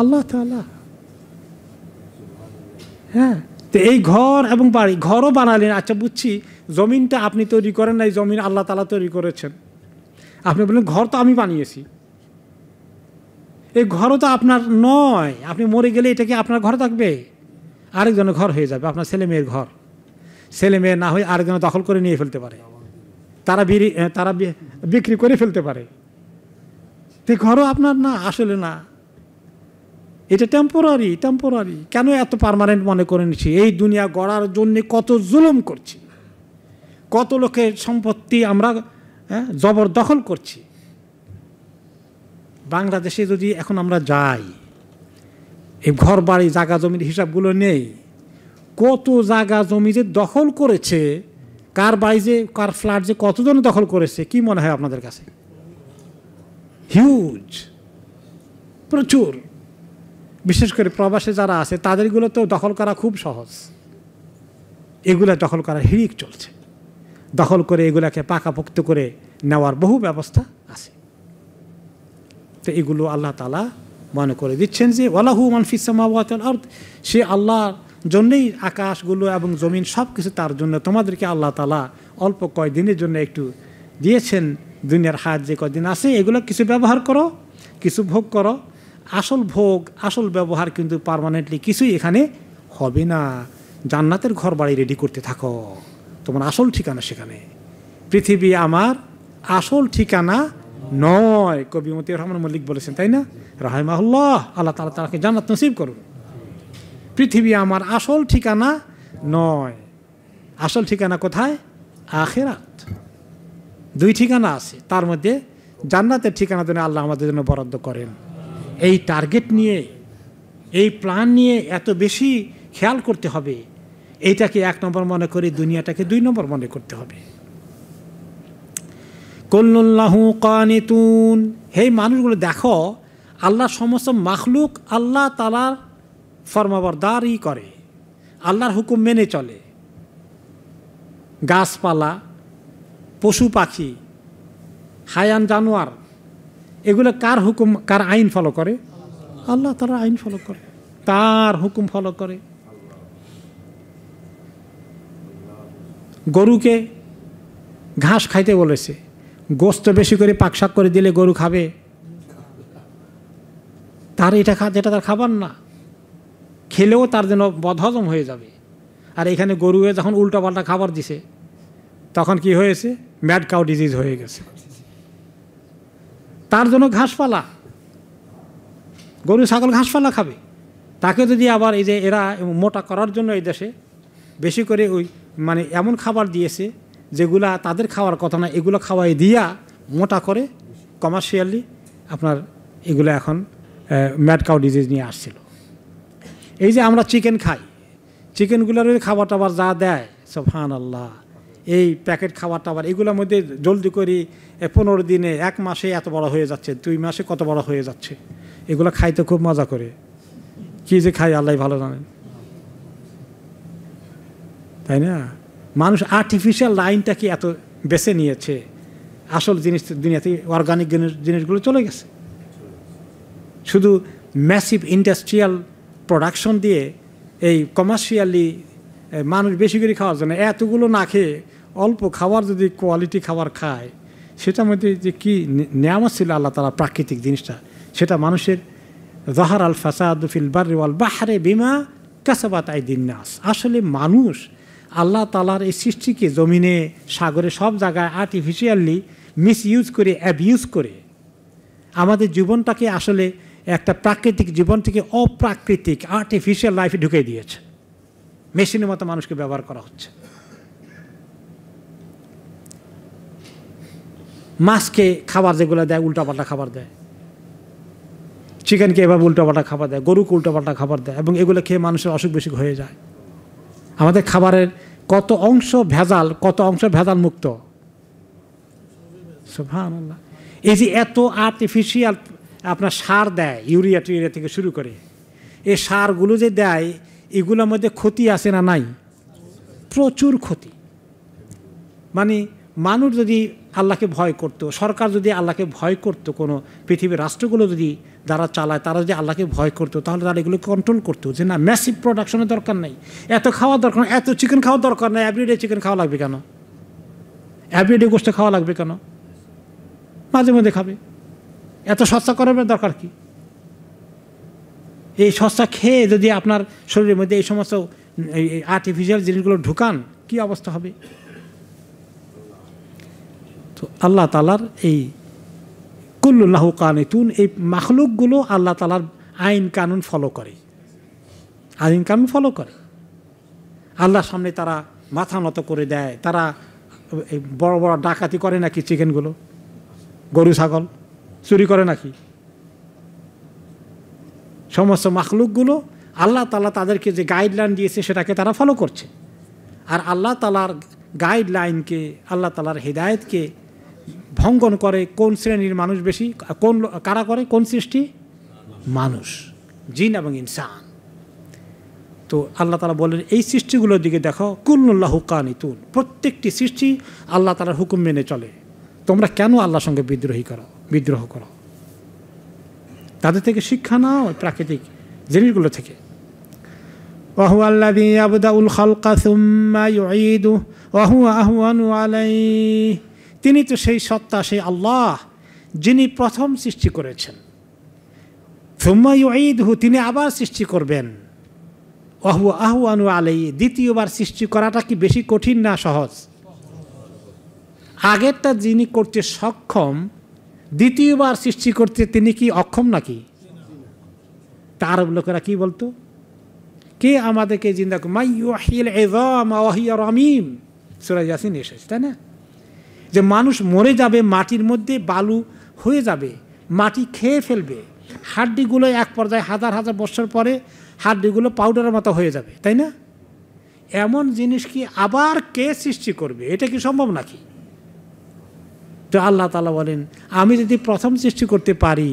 আল্লাহ তালা হ্যাঁ তো এই ঘর এবং বাড়ি ঘরও বানালেন আচ্ছা বুঝছি জমিনটা আপনি তৈরি করেন না এই জমিন আল্লাহ তালা তৈরি করেছেন আপনি বললেন ঘর তো আমি বানিয়েছি এই ঘরও তো আপনার নয় আপনি মরে গেলে এটা কি আপনার ঘর থাকবে আরেকজনের ঘর হয়ে যাবে আপনার ছেলে মেয়ের ঘর ছেলে মেয়ে না হয়ে আরেকজনে দখল করে নিয়ে ফেলতে পারে তারা বিড়ি তারা বিক্রি করে ফেলতে পারে তে ঘরও আপনার না আসলে না এটা টেম্পোরারি টেম্পোরারি কেন এত পারমানেন্ট মনে করে নিচ্ছি এই দুনিয়া গড়ার জন্য কত জুলুম করছি কত লোকের সম্পত্তি আমরা হ্যাঁ, জবরদখল করছি বাংলাদেশে যদি এখন আমরা যাই এই ঘর বাড়ি জাগা জমির হিসাবগুলো নেই কত জাগা জমি যে দখল করেছে কার বাড়ি যে কার ফ্ল্যাট যে কতজন দখল করেছে কি মনে হয় আপনাদের কাছে হিউজ প্রচুর বিশেষ করে প্রবাসে যারা আছে তাদেরগুলো তো দখল করা খুব সহজ এগুলা দখল করা হিড়িক চলছে দখল করে এগুলাকে পাকাপোক্ত করে নেওয়ার বহু ব্যবস্থা আছে তো এগুলো আল্লাহ তালা মনে করে দিচ্ছেন যে ওলাহু মানফিসামাওয়াত অর্থ সে আল্লাহর জন্যেই আকাশগুলো এবং জমিন সব কিছু তার জন্য তোমাদেরকে আল্লাহ তালা অল্প কয়দিনের জন্য একটু দিয়েছেন দুনিয়ার হাত যে কদিন আছে এগুলো কিছু ব্যবহার করো কিছু ভোগ করো আসল ভোগ আসল ব্যবহার কিন্তু পারমানেন্টলি কিছুই এখানে হবে না জান্নাতের ঘর বাড়ি রেডি করতে থাকো তোমার আসল ঠিকানা সেখানে পৃথিবী আমার আসল ঠিকানা নয় কবি মতি রহমান মল্লিক বলেছেন তাই না রাহেমাহুল্লাহ আল্লাহ তালা তালাকে জান্নাত নসিব করুন পৃথিবী আমার আসল ঠিকানা নয় আসল ঠিকানা কোথায় আখেরাত দুই ঠিকানা আছে তার মধ্যে জান্নাতের ঠিকানা জন্য আল্লাহ আমাদের জন্য বরাদ্দ করেন এই টার্গেট নিয়ে এই প্ল্যান নিয়ে এত বেশি খেয়াল করতে হবে এইটাকে এক নম্বর মনে করে দুনিয়াটাকে দুই নম্বর মনে করতে হবে কল্লুল্লাহু কানিতুন হেই মানুষগুলো দেখো আল্লাহ সমস্ত মাখলুক আল্লাহ তালার ফর্মাবরদারই করে আল্লাহর হুকুম মেনে চলে গাছপালা পশু পাখি হায়ান জানোয়ার এগুলো কার হুকুম কার আইন ফলো করে আল্লাহ তারা আইন ফলো করে তার হুকুম ফলো করে গরুকে ঘাস খাইতে বলেছে গোস্ত বেশি করে পাকশাক করে দিলে গরু খাবে তার এটা খা যেটা তার খাবার না খেলেও তার যেন বদহজম হয়ে যাবে আর এখানে গরুয়ে যখন উল্টাপাল্টা খাবার দিছে তখন কি হয়েছে ম্যাড কাউ ডিজিজ হয়ে গেছে তার জন্য ঘাসপালা গরু ছাগল ঘাসপালা খাবে তাকে যদি আবার এই যে এরা মোটা করার জন্য এই দেশে বেশি করে ওই মানে এমন খাবার দিয়েছে যেগুলা তাদের খাওয়ার কথা না এগুলো খাওয়াই দিয়া মোটা করে কমার্শিয়ালি আপনার এগুলো এখন ম্যাড কাউ ডিজিজ নিয়ে আসছিল এই যে আমরা চিকেন খাই চিকেনগুলোর খাবার টাবার যা দেয় সব হান আল্লাহ এই প্যাকেট খাবার টাবার এগুলোর মধ্যে জলদি করে পনেরো দিনে এক মাসে এত বড় হয়ে যাচ্ছে দুই মাসে কত বড় হয়ে যাচ্ছে এগুলো খাইতে খুব মজা করে কী যে খাই আল্লাহ ভালো জানেন তাই না মানুষ আর্টিফিশিয়াল লাইনটাকে এত বেছে নিয়েছে আসল জিনিস দুনিয়াতে অর্গানিক জিনিসগুলো চলে গেছে শুধু ম্যাসিভ ইন্ডাস্ট্রিয়াল প্রোডাকশন দিয়ে এই কমার্শিয়ালি মানুষ বেশি করে খাওয়ার জন্য এতগুলো না খেয়ে অল্প খাবার যদি কোয়ালিটি খাবার খায় সেটার মধ্যে যে কী নেওয়া ছিল আল্লাহ তালা প্রাকৃতিক জিনিসটা সেটা মানুষের জাহার আল ফাসাদুফিল বারে ওয়াল বাহারে বিমা কাসাবাত আই দিন নাস আসলে মানুষ আল্লাহ তালার এই সৃষ্টিকে জমিনে সাগরে সব জায়গায় আর্টিফিশিয়ালি মিসইউজ করে অ্যাবিউজ করে আমাদের জীবনটাকে আসলে একটা প্রাকৃতিক জীবন থেকে অপ্রাকৃতিক আর্টিফিশিয়াল লাইফে ঢুকে দিয়েছে মেশিনের মতো মানুষকে ব্যবহার করা হচ্ছে মাছকে খাবার যেগুলো দেয় উল্টাপাল্টা খাবার দেয় চিকেনকে এভাবে উল্টাপাল্টা খাবার দেয় গরুকে উল্টাপাল্টা খাবার দেয় এবং এগুলো খেয়ে মানুষের অসুখ বেশি হয়ে যায় আমাদের খাবারের কত অংশ ভেজাল কত অংশ ভেজাল মুক্ত এই যে এত আর্টিফিশিয়াল আপনার সার দেয় ইউরিয়া টিউরিয়া থেকে শুরু করে এই সারগুলো যে দেয় এগুলোর মধ্যে ক্ষতি আছে না নাই প্রচুর ক্ষতি মানে মানুষ যদি আল্লাহকে ভয় করত সরকার যদি আল্লাহকে ভয় করত কোনো পৃথিবীর রাষ্ট্রগুলো যদি যারা চালায় তারা যদি আল্লাহকে ভয় করতো তাহলে তারা এগুলো কন্ট্রোল করতো যে না ম্যাসিভ প্রোডাকশনের দরকার নেই এত খাওয়া দরকার এত চিকেন খাওয়ার দরকার নেই এভরিডে চিকেন খাওয়া লাগবে কেন এভরিডে গোষ্ঠ খাওয়া লাগবে কেন মাঝে মধ্যে খাবে এত সস্তা করার দরকার কি এই সস্তা খেয়ে যদি আপনার শরীরের মধ্যে এই সমস্ত আর্টিফিশিয়াল জিনিসগুলো ঢুকান কি অবস্থা হবে আল্লাহ তালার এই কুল্লুল্লাহ কানেতুন এই মাখলুকগুলো আল্লাহ তালার আইন কানুন ফলো করে আইন কানুন ফলো করে আল্লাহর সামনে তারা মাথা নত করে দেয় তারা বড় বড় ডাকাতি করে নাকি চিকেনগুলো গরু ছাগল চুরি করে নাকি সমস্ত মাখলুকগুলো আল্লাহ তালা তাদেরকে যে গাইডলাইন দিয়েছে সেটাকে তারা ফলো করছে আর আল্লাহ তালার গাইডলাইনকে আল্লাহ তালার হৃদায়তকে ভঙ্গন করে কোন শ্রেণীর মানুষ বেশি কোন কারা করে কোন সৃষ্টি মানুষ জিন এবং ইনসান তো আল্লাহ তালা বলেন এই সৃষ্টিগুলোর দিকে দেখো কুল্লাহ ইতুল প্রত্যেকটি সৃষ্টি আল্লাহ তালার হুকুম মেনে চলে তোমরা কেন আল্লাহর সঙ্গে বিদ্রোহী করো বিদ্রোহ করো তাদের থেকে শিক্ষা নাও প্রাকৃতিক জিনিসগুলো থেকে ওহু আল্লাহ يبدأ الخلق ثم يعيده وهو أهون আলাই তিনি তো সেই সত্তা সেই আল্লাহ যিনি প্রথম সৃষ্টি করেছেন ফুম্মাইদহু তিনি আবার সৃষ্টি করবেন অহু আহু আনু আলাই দ্বিতীয়বার সৃষ্টি করাটা কি বেশি কঠিন না সহজ আগেরটা যিনি করতে সক্ষম দ্বিতীয়বার সৃষ্টি করতে তিনি কি অক্ষম নাকি তার লোকেরা কি বলতো কে আমাদেরকে জিন্দা মাইয়াহিল এজাম ওয়াহিয়া রমিম সুরাজ ইয়াসিন এসেছে তাই না যে মানুষ মরে যাবে মাটির মধ্যে বালু হয়ে যাবে মাটি খেয়ে ফেলবে হাড্ডিগুলো এক পর্যায়ে হাজার হাজার বছর পরে হাড্ডিগুলো পাউডারের মতো হয়ে যাবে তাই না এমন জিনিস কি আবার কে সৃষ্টি করবে এটা কি সম্ভব নাকি তো আল্লাহ তালা বলেন আমি যদি প্রথম সৃষ্টি করতে পারি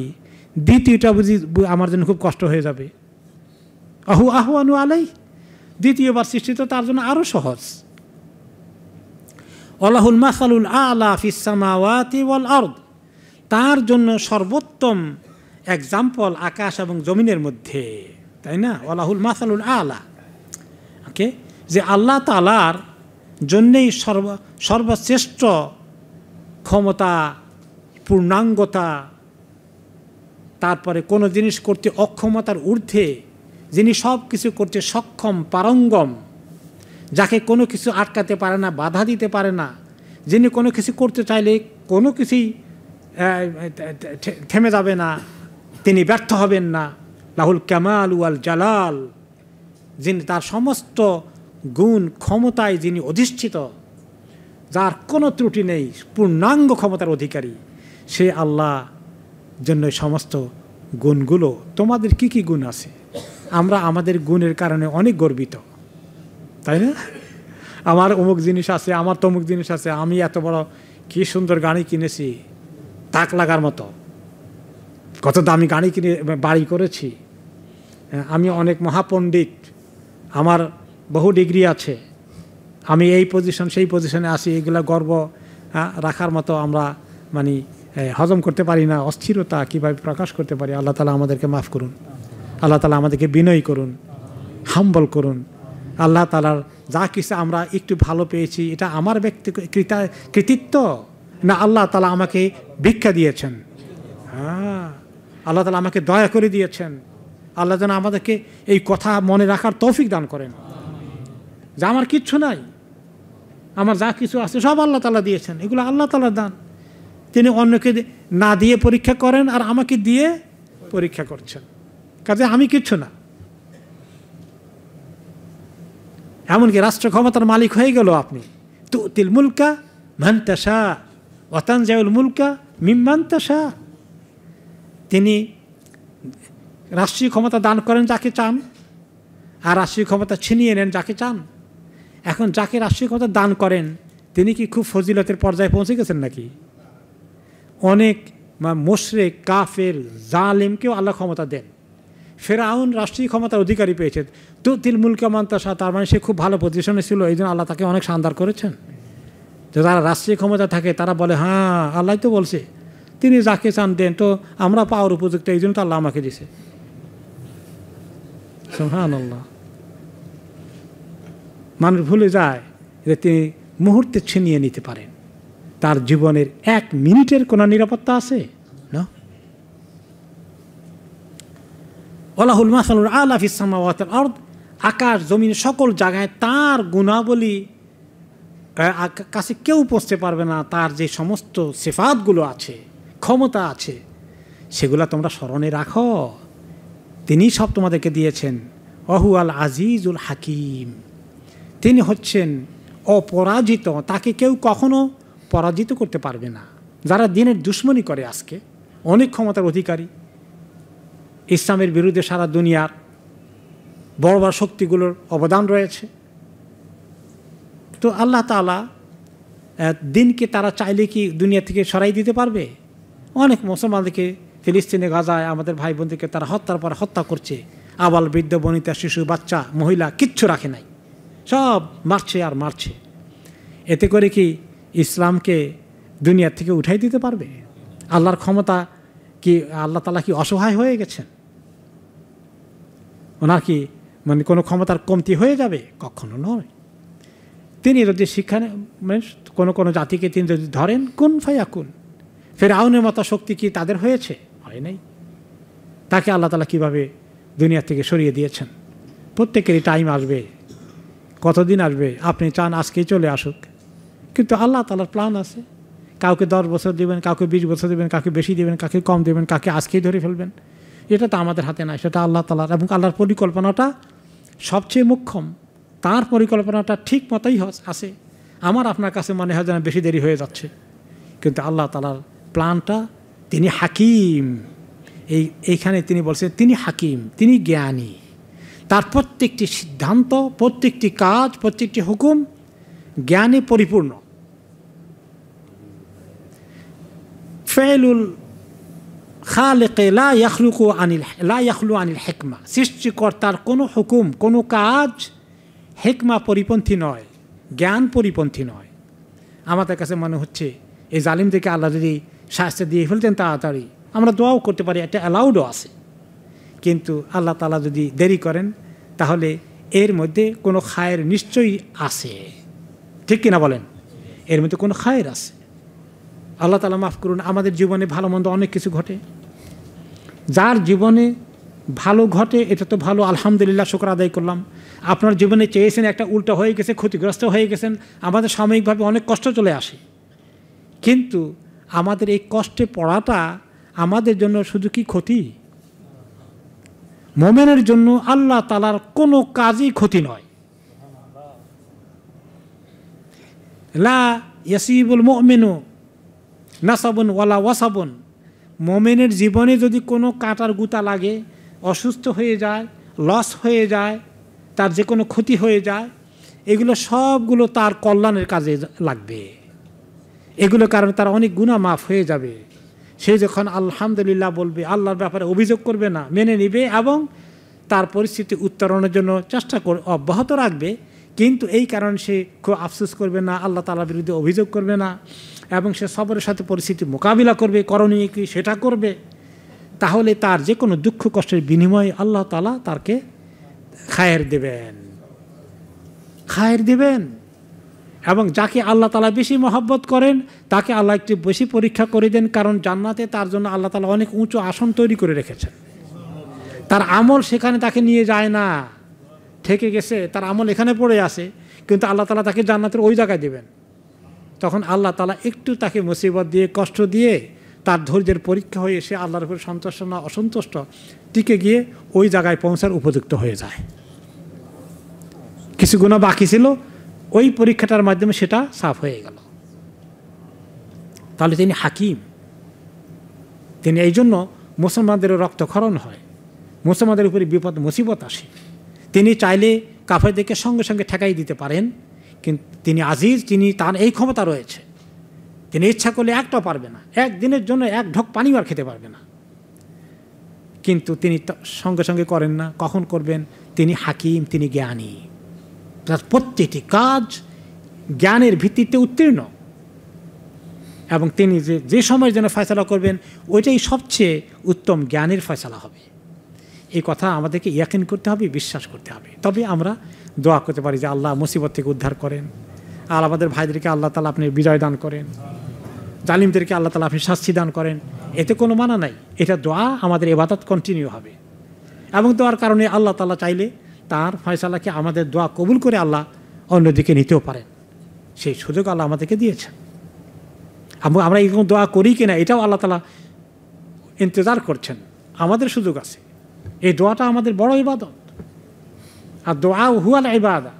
দ্বিতীয়টা বুঝি আমার জন্য খুব কষ্ট হয়ে যাবে আহু আহু আনু আলাই দ্বিতীয়বার সৃষ্টি তো তার জন্য আরও সহজ অলাহুল মাসালুল আলা ফিসামাওয়াতি ওয়াল আর্দ তার জন্য সর্বোত্তম এক্সাম্পল আকাশ এবং জমিনের মধ্যে তাই না অলাহুল মাসালুল আলা ওকে যে আল্লাহ তালার জন্যেই সর্ব সর্বশ্রেষ্ঠ ক্ষমতা পূর্ণাঙ্গতা তারপরে কোনো জিনিস করতে অক্ষমতার ঊর্ধ্বে যিনি সব কিছু করতে সক্ষম পারঙ্গম যাকে কোনো কিছু আটকাতে পারে না বাধা দিতে পারে না যিনি কোনো কিছু করতে চাইলে কোনো কিছুই থেমে যাবে না তিনি ব্যর্থ হবেন না লাহুল কামাল ওয়াল জালাল যিনি তার সমস্ত গুণ ক্ষমতায় যিনি অধিষ্ঠিত যার কোনো ত্রুটি নেই পূর্ণাঙ্গ ক্ষমতার অধিকারী সে আল্লাহ জন্য সমস্ত গুণগুলো তোমাদের কি কি গুণ আছে আমরা আমাদের গুণের কারণে অনেক গর্বিত তাই না আমার অমুক জিনিস আছে আমার তমুক জিনিস আছে আমি এত বড় কি সুন্দর গাড়ি কিনেছি তাক লাগার মতো কত দামি গাড়ি কিনে বাড়ি করেছি হ্যাঁ, আমি অনেক মহাপণ্ডিত আমার বহু ডিগ্রি আছে আমি এই পজিশন সেই পজিশনে আছি এগুলো গর্ব হ্যাঁ, রাখার মতো আমরা মানে হজম করতে পারি না অস্থিরতা কীভাবে প্রকাশ করতে পারি আল্লাহ তালা আমাদেরকে মাফ করুন আল্লাহ তালা আমাদেরকে বিনয় করুন হাম্বল করুন আল্লাহ তালার যা কিছু আমরা একটু ভালো পেয়েছি এটা আমার ব্যক্তি কৃতিত্ব না আল্লাহ তালা আমাকে ভিক্ষা দিয়েছেন হ্যাঁ আল্লাহ তালা আমাকে দয়া করে দিয়েছেন আল্লাহ যেন আমাদেরকে এই কথা মনে রাখার তৌফিক দান করেন যা আমার কিচ্ছু নাই আমার যা কিছু আছে সব আল্লাহ তালা দিয়েছেন এগুলো আল্লাহ তালা দান তিনি অন্যকে না দিয়ে পরীক্ষা করেন আর আমাকে দিয়ে পরীক্ষা করছেন কাজে আমি কিচ্ছু না এমনকি রাষ্ট্র ক্ষমতার মালিক হয়ে গেল আপনি তু তিল মুলকা মান্তাসা অতানজাউল মুলকা শাহ তিনি রাষ্ট্রীয় ক্ষমতা দান করেন যাকে চান আর রাষ্ট্রীয় ক্ষমতা ছিনিয়ে নেন যাকে চান এখন যাকে রাষ্ট্রীয় ক্ষমতা দান করেন তিনি কি খুব ফজিলতের পর্যায়ে পৌঁছে গেছেন নাকি অনেক মোশরে কাফের জালেমকেও আল্লাহ ক্ষমতা দেন ফেরাউন রাষ্ট্রীয় ক্ষমতার অধিকারী পেয়েছে তো তিল মুলকামান্তাসা তার সাথে তার মানে সে খুব ভালো পজিশনে ছিল এই জন্য আল্লাহ তাকে অনেক সান্দার করেছেন তো যারা রাষ্ট্রীয় ক্ষমতা থাকে তারা বলে হ্যাঁ আল্লাহ তো বলছে তিনি যাকে চান দেন তো আমরা পাওয়ার উপযুক্ত এই জন্য তো আল্লাহ আমাকে দিছে আল্লাহ মানুষ ভুলে যায় যে তিনি মুহূর্তে ছিনিয়ে নিতে পারেন তার জীবনের এক মিনিটের কোনো নিরাপত্তা আছে ওলাহুল মাসালুল আল্লাহ ইসামাওয়াতের অর্দ আকাশ জমিন সকল জায়গায় তার গুণাবলী কাছে কেউ পৌঁছতে পারবে না তার যে সমস্ত সেফাতগুলো আছে ক্ষমতা আছে সেগুলো তোমরা স্মরণে রাখো তিনি সব তোমাদেরকে দিয়েছেন অহু আল আজিজুল হাকিম তিনি হচ্ছেন অপরাজিত তাকে কেউ কখনো পরাজিত করতে পারবে না যারা দিনের দুশ্মনী করে আজকে অনেক ক্ষমতার অধিকারী ইসলামের বিরুদ্ধে সারা দুনিয়ার বড় বড় শক্তিগুলোর অবদান রয়েছে তো আল্লাহ তালা দিনকে তারা চাইলে কি দুনিয়া থেকে সরাই দিতে পারবে অনেক মুসলমানদেরকে ফিলিস্তিনে গাজায় আমাদের ভাই বোনদেরকে তারা হত্যার পর হত্যা করছে আবাল বৃদ্ধ বনিতা শিশু বাচ্চা মহিলা কিচ্ছু রাখে নাই সব মারছে আর মারছে এতে করে কি ইসলামকে দুনিয়া থেকে উঠাই দিতে পারবে আল্লাহর ক্ষমতা কি আল্লাহ তালা কি অসহায় হয়ে গেছেন ওনার কি মানে কোনো ক্ষমতার কমতি হয়ে যাবে কখনো নয় তিনি যদি শিক্ষা মানে কোনো কোনো জাতিকে তিনি যদি ধরেন কোন ফাইয়া কোন ফের আউনের মতো শক্তি কি তাদের হয়েছে হয় নাই তাকে আল্লাহ তালা কীভাবে দুনিয়া থেকে সরিয়ে দিয়েছেন প্রত্যেকেরই টাইম আসবে কতদিন আসবে আপনি চান আজকেই চলে আসুক কিন্তু আল্লাহ তালার প্ল্যান আছে কাউকে দশ বছর দেবেন কাউকে বিশ বছর দেবেন কাউকে বেশি দেবেন কাকে কম দেবেন কাকে আজকেই ধরে ফেলবেন এটা তো আমাদের হাতে নাই সেটা আল্লাহ তালার এবং আল্লাহর পরিকল্পনাটা সবচেয়ে মুখ্যম তার পরিকল্পনাটা ঠিক মতোই আছে আমার আপনার কাছে মনে হয় যেন বেশি দেরি হয়ে যাচ্ছে কিন্তু আল্লাহ তালার প্ল্যানটা তিনি হাকিম এই এইখানে তিনি বলছেন তিনি হাকিম তিনি জ্ঞানী তার প্রত্যেকটি সিদ্ধান্ত প্রত্যেকটি কাজ প্রত্যেকটি হুকুম জ্ঞানে পরিপূর্ণ ফেলুল খালেকে লা আনিল লা ইয়াখলু আনিল হেকমা সৃষ্টিকর্তার কোনো হুকুম কোনো কাজ হেকমা পরিপন্থী নয় জ্ঞান পরিপন্থী নয় আমাদের কাছে মনে হচ্ছে এই জালিম থেকে আল্লাহ যদি শাস্তি দিয়ে ফেলতেন তাড়াতাড়ি আমরা দোয়াও করতে পারি একটা অ্যালাউডও আছে কিন্তু আল্লাহ তালা যদি দেরি করেন তাহলে এর মধ্যে কোনো খায়ের নিশ্চয়ই আছে ঠিক কিনা বলেন এর মধ্যে কোনো খায়ের আছে আল্লাহ তালা মাফ করুন আমাদের জীবনে ভালো মন্দ অনেক কিছু ঘটে যার জীবনে ভালো ঘটে এটা তো ভালো আলহামদুলিল্লাহ শুক্র আদায় করলাম আপনার জীবনে চেয়েছেন একটা উল্টা হয়ে গেছে ক্ষতিগ্রস্ত হয়ে গেছেন আমাদের সাময়িকভাবে অনেক কষ্ট চলে আসে কিন্তু আমাদের এই কষ্টে পড়াটা আমাদের জন্য শুধু কি ক্ষতি মোমেনের জন্য আল্লাহ তালার কোনো কাজই ক্ষতি নয় লা ইয়াসিবুল মোমেনু নাসাবন ওয়ালা ওয়াসাবন মোমেনের জীবনে যদি কোনো কাঁটার গুতা লাগে অসুস্থ হয়ে যায় লস হয়ে যায় তার যে কোনো ক্ষতি হয়ে যায় এগুলো সবগুলো তার কল্যাণের কাজে লাগবে এগুলো কারণে তার অনেক গুণা মাফ হয়ে যাবে সে যখন আলহামদুলিল্লাহ বলবে আল্লাহর ব্যাপারে অভিযোগ করবে না মেনে নিবে এবং তার পরিস্থিতি উত্তরণের জন্য চেষ্টা অব্যাহত রাখবে কিন্তু এই কারণে সে খুব আফসোস করবে না আল্লাহ তালার বিরুদ্ধে অভিযোগ করবে না এবং সে সবরের সাথে পরিস্থিতি মোকাবিলা করবে করণীয় কি সেটা করবে তাহলে তার যে কোনো দুঃখ কষ্টের বিনিময়ে আল্লাহ তালা তাকে খায়ের দেবেন খায়ের দেবেন এবং যাকে আল্লাহ তালা বেশি মহব্বত করেন তাকে আল্লাহ একটু বেশি পরীক্ষা করে দেন কারণ জান্নাতে তার জন্য আল্লাহ তালা অনেক উঁচু আসন তৈরি করে রেখেছেন তার আমল সেখানে তাকে নিয়ে যায় না থেকে গেছে তার আমল এখানে পড়ে আছে কিন্তু আল্লাহ তালা তাকে জান্নাতের ওই জায়গায় দেবেন তখন আল্লাহ তালা একটু তাকে মুসিবত দিয়ে কষ্ট দিয়ে তার ধৈর্যের পরীক্ষা হয়ে সে আল্লাহর উপর সন্তুষ্ট না অসন্তুষ্ট টিকে গিয়ে ওই জায়গায় পৌঁছার উপযুক্ত হয়ে যায় কিছু গুণ বাকি ছিল ওই পরীক্ষাটার মাধ্যমে সেটা সাফ হয়ে গেল তাহলে তিনি হাকিম তিনি এই জন্য মুসলমানদেরও রক্তক্ষরণ হয় মুসলমানদের উপরে বিপদ মুসিবত আসে তিনি চাইলে কাফেরদেরকে সঙ্গে সঙ্গে ঠেকাই দিতে পারেন কিন্তু তিনি আজিজ তিনি তার এই ক্ষমতা রয়েছে তিনি ইচ্ছা করলে একটাও পারবে না একদিনের জন্য এক ঢোক পানি আর খেতে পারবে না কিন্তু তিনি সঙ্গে সঙ্গে করেন না কখন করবেন তিনি হাকিম তিনি জ্ঞানী তার প্রত্যেকটি কাজ জ্ঞানের ভিত্তিতে উত্তীর্ণ এবং তিনি যে যে সময়ের জন্য ফয়সলা করবেন ওইটাই সবচেয়ে উত্তম জ্ঞানের ফয়সলা হবে এই কথা আমাদেরকে ইয়াকিন করতে হবে বিশ্বাস করতে হবে তবে আমরা দোয়া করতে পারি যে আল্লাহ মুসিবত থেকে উদ্ধার করেন আর আমাদের ভাইদেরকে আল্লাহ তালা আপনি বিজয় দান করেন জালিমদেরকে আল্লাহ তালা আপনি শাস্তি দান করেন এতে কোনো মানা নাই এটা দোয়া আমাদের এবাদত কন্টিনিউ হবে এবং দোয়ার কারণে আল্লাহ তালা চাইলে তার ফয়সালাকে আমাদের দোয়া কবুল করে আল্লাহ অন্যদিকে নিতেও পারেন সেই সুযোগ আল্লাহ আমাদেরকে দিয়েছেন আমরা এরকম দোয়া করি কিনা এটাও আল্লাহ তালা ইন্তজার করছেন আমাদের সুযোগ আছে এই দোয়াটা আমাদের বড় ইবাদত আর দোয়া হুয়াল ইবাদা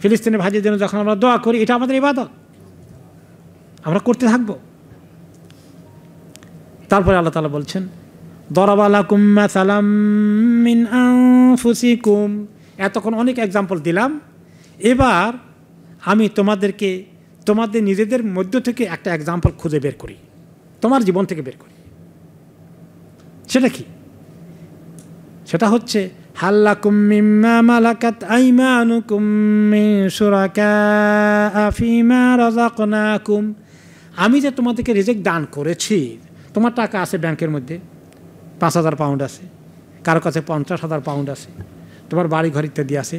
ফিলিস্তিনি ভাইদের জন্য যখন আমরা দোয়া করি এটা আমাদের ইবাদত আমরা করতে থাকব তারপরে আল্লাহ তালা বলছেন দরাবালা কুম্মা সালাম মিন ফুসিকুম এতক্ষণ অনেক এক্সাম্পল দিলাম এবার আমি তোমাদেরকে তোমাদের নিজেদের মধ্য থেকে একটা এক্সাম্পল খুঁজে বের করি তোমার জীবন থেকে বের করি সেটা কি সেটা হচ্ছে হাল্লা মিম্মা মালাকাত আইমানুকুম মিন সুরাকা আমি যে তোমাদেরকে রেজেক্ট দান করেছি তোমার টাকা আছে ব্যাংকের মধ্যে পাঁচ হাজার পাউন্ড আছে কারো কাছে পঞ্চাশ হাজার পাউন্ড আছে তোমার বাড়ি ঘর ইত্যাদি আছে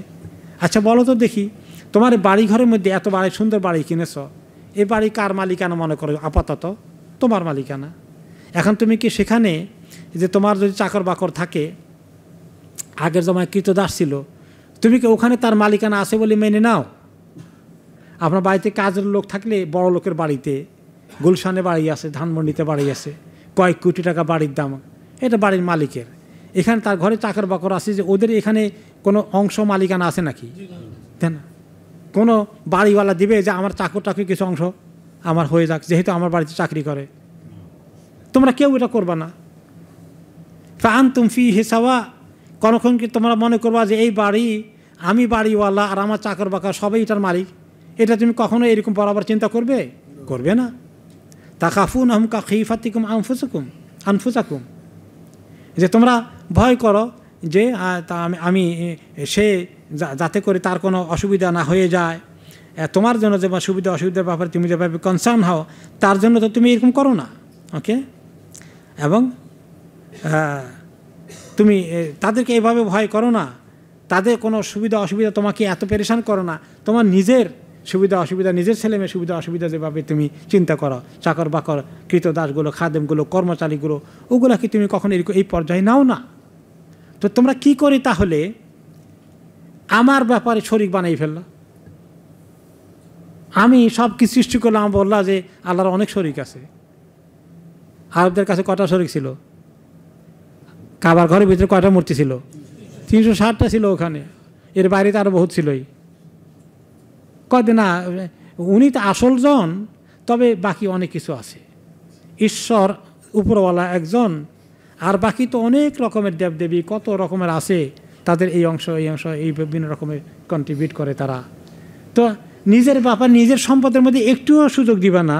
আচ্ছা বলো তো দেখি তোমার বাড়ি ঘরের মধ্যে এত বাড়ি সুন্দর বাড়ি কিনেছ এ বাড়ি কার মালিকানা মনে করো আপাতত তোমার মালিকানা এখন তুমি কি সেখানে যে তোমার যদি চাকর বাকর থাকে আগের জমায় দাস ছিল তুমি কি ওখানে তার মালিকানা আছে বলে মেনে নাও আপনার বাড়িতে কাজের লোক থাকলে বড় লোকের বাড়িতে গুলশানে বাড়ি আছে ধানমন্ডিতে বাড়ি আছে কয়েক কোটি টাকা বাড়ির দাম এটা বাড়ির মালিকের এখানে তার ঘরে চাকর বাকর আছে যে ওদের এখানে কোনো অংশ মালিকানা আছে নাকি তাই না কোনো বাড়িওয়ালা দিবে যে আমার চাকর টাকরি কিছু অংশ আমার হয়ে যাক যেহেতু আমার বাড়িতে চাকরি করে তোমরা কেউ এটা করবা না ফি হেসাওয়া কোনোক্ষণ কি তোমরা মনে করবা যে এই বাড়ি আমি বাড়িওয়ালা আর আমার চাকর বাকর সবাই এটার মালিক এটা তুমি কখনো এরকম বরাবর চিন্তা করবে করবে না তা কাফুন আহম কাকিফাতিকুম আমফুসুকুম আনফুসাকুম যে তোমরা ভয় করো যে তা আমি সে যাতে করে তার কোনো অসুবিধা না হয়ে যায় তোমার জন্য যে সুবিধা অসুবিধার ব্যাপারে তুমি যেভাবে কনসার্ন হও তার জন্য তো তুমি এরকম করো না ওকে এবং তুমি তাদেরকে এভাবে ভয় করো না তাদের কোনো সুবিধা অসুবিধা তোমাকে এত পরেশান করো না তোমার নিজের সুবিধা অসুবিধা নিজের ছেলেমেয়ের সুবিধা অসুবিধা যেভাবে তুমি চিন্তা করো চাকর বাকর কৃতদাসগুলো খাদেমগুলো কর্মচারীগুলো ওগুলাকে তুমি কখনো এরকম এই পর্যায়ে নাও না তো তোমরা কি করি তাহলে আমার ব্যাপারে শরিক বানাই ফেললা আমি সব কিছু সৃষ্টি করলাম বললা যে আল্লাহর অনেক শরিক আছে আরবদের কাছে কটা শরিক ছিল কাবার ঘরের ভিতরে কয়টা মূর্তি ছিল তিনশো ষাটটা ছিল ওখানে এর বাইরে তো আরও বহুত ছিলই কয়দিন না উনি তো আসল জন তবে বাকি অনেক কিছু আছে ঈশ্বর উপরওয়ালা একজন আর বাকি তো অনেক রকমের দেবদেবী কত রকমের আছে তাদের এই অংশ এই অংশ এই বিভিন্ন রকমের কন্ট্রিবিউট করে তারা তো নিজের ব্যাপার নিজের সম্পদের মধ্যে একটুও সুযোগ দিবা না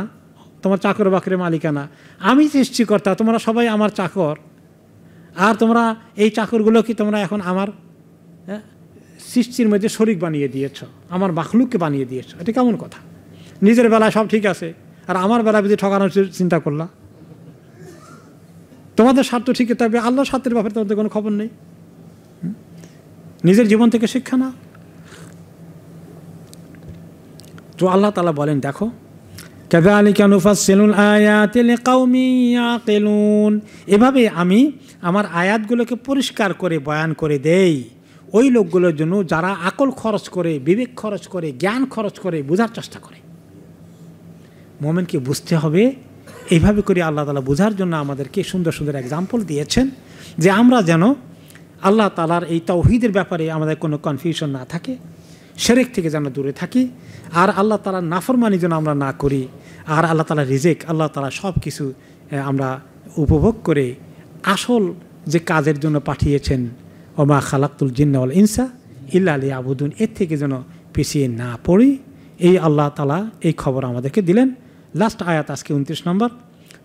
তোমার চাকর বাকরের মালিকানা আমি সৃষ্টিকর্তা তোমরা সবাই আমার চাকর আর তোমরা এই কি তোমরা এখন আমার সৃষ্টির মধ্যে শরিক বানিয়ে দিয়েছ আমার মাখলুককে বানিয়ে দিয়েছ এটা কেমন কথা নিজের বেলায় সব ঠিক আছে আর আমার বেলা যদি ঠকানোর চিন্তা করলা তোমাদের স্বার্থ ঠিক থাকবে আল্লাহর স্বার্থের ব্যাপারে তোমাদের কোনো খবর নেই নিজের জীবন থেকে শিক্ষা না তো আল্লাহ তালা বলেন দেখো কাদালিকা নুফাসিলুল আয়াতিল কৌমি আকেলুন এভাবে আমি আমার আয়াতগুলোকে পরিষ্কার করে বয়ান করে দেই ওই লোকগুলোর জন্য যারা আকল খরচ করে বিবেক খরচ করে জ্ঞান খরচ করে বোঝার চেষ্টা করে মোমেনকে বুঝতে হবে এইভাবে করে আল্লাহ তালা বোঝার জন্য আমাদেরকে সুন্দর সুন্দর এক্সাম্পল দিয়েছেন যে আমরা যেন আল্লাহ তালার এই তৌহিদের ব্যাপারে আমাদের কোনো কনফিউশন না থাকে সেরেক থেকে যেন দূরে থাকি আর আল্লাহ তালার নাফরমানি যেন আমরা না করি আর আল্লাহ তালা রিজেক আল্লাহ তালা সব কিছু আমরা উপভোগ করে আসল যে কাজের জন্য পাঠিয়েছেন ওমা খালাক্তুল জিন্নাউল ইনসা ইল্লা আলী আবুদ্দিন এর থেকে যেন পিছিয়ে না পড়ি এই আল্লাহ তালা এই খবর আমাদেরকে দিলেন লাস্ট আয়াত আজকে উনত্রিশ নম্বর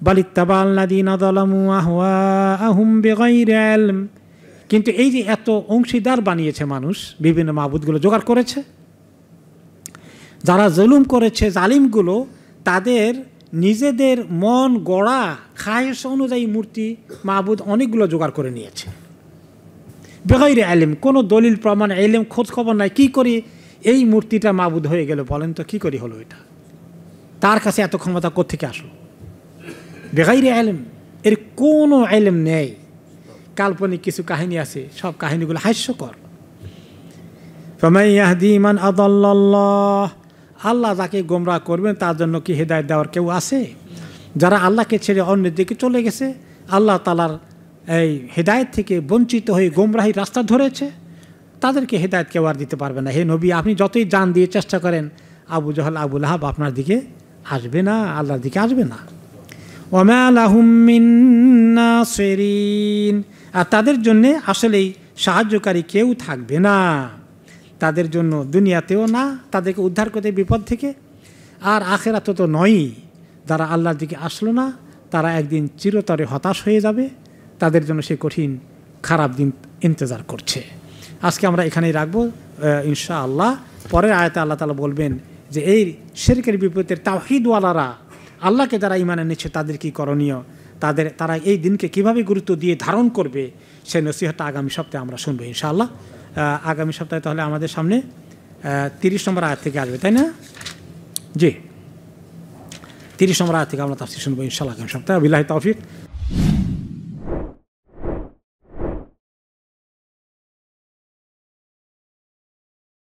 বালিত্তাবাল্লাদিন আদলামু আহওয়া আহম বেগাই কিন্তু এই যে এত অংশীদার বানিয়েছে মানুষ বিভিন্ন মাহবুদগুলো জোগাড় করেছে যারা জুলুম করেছে জালিমগুলো তাদের নিজেদের মন গড়া খায়েস অনুযায়ী মূর্তি মাহবুদ অনেকগুলো জোগাড় করে নিয়েছে বেগৈরে আলিম কোনো দলিল প্রমাণ এলেম খোঁজ খবর নাই কী করি এই মূর্তিটা মাবুদ হয়ে গেল বলেন তো কী করি হলো এটা তার কাছে এত ক্ষমতা কোথেকে আসলো বেগাইরে আলেম এর কোনো আলেম নেই কাল্পনিক কিছু কাহিনী আছে সব কাহিনীগুলো হাস্যকর ফমাইয়াহদি ইমান আল্লাহ যাকে গোমরা করবেন তার জন্য কি হেদায়ত দেওয়ার কেউ আছে যারা আল্লাহকে ছেড়ে অন্যের দিকে চলে গেছে আল্লাহ তালার এই হেদায়ত থেকে বঞ্চিত হয়ে গোমরাহি রাস্তা ধরেছে তাদেরকে হেদায়ত কেউ আর দিতে পারবে না হে নবী আপনি যতই জান দিয়ে চেষ্টা করেন আবু জহল আবুল লাহাব আপনার দিকে আসবে না আল্লাহর দিকে আসবে না ওমা আলাহমিন আর তাদের জন্যে আসলেই সাহায্যকারী কেউ থাকবে না তাদের জন্য দুনিয়াতেও না তাদেরকে উদ্ধার করতে বিপদ থেকে আর আখেরাত তো নয়ই যারা আল্লাহর দিকে আসলো না তারা একদিন চিরতরে হতাশ হয়ে যাবে তাদের জন্য সে কঠিন খারাপ দিন ইন্তজার করছে আজকে আমরা এখানেই রাখবো ইনশা আল্লাহ পরের আয়তে আল্লাহ তালা বলবেন যে এই শেরকের বিপরীতের তাহিদওয়ালারা আল্লাহকে যারা ইমানে নিচ্ছে তাদের কি করণীয় তাদের তারা এই দিনকে কিভাবে গুরুত্ব দিয়ে ধারণ করবে সে নসিহতটা আগামী সপ্তাহে আমরা শুনবো ইনশাআল্লাহ আগামী সপ্তাহে তাহলে আমাদের সামনে তিরিশ নম্বর আয়াত থেকে আসবে তাই না জি তিরিশ নম্বর আয়াত থেকে আমরা তাফসি শুনবো ইনশাআল্লাহ আগামী সপ্তাহে বিল্লাহ তৌফিক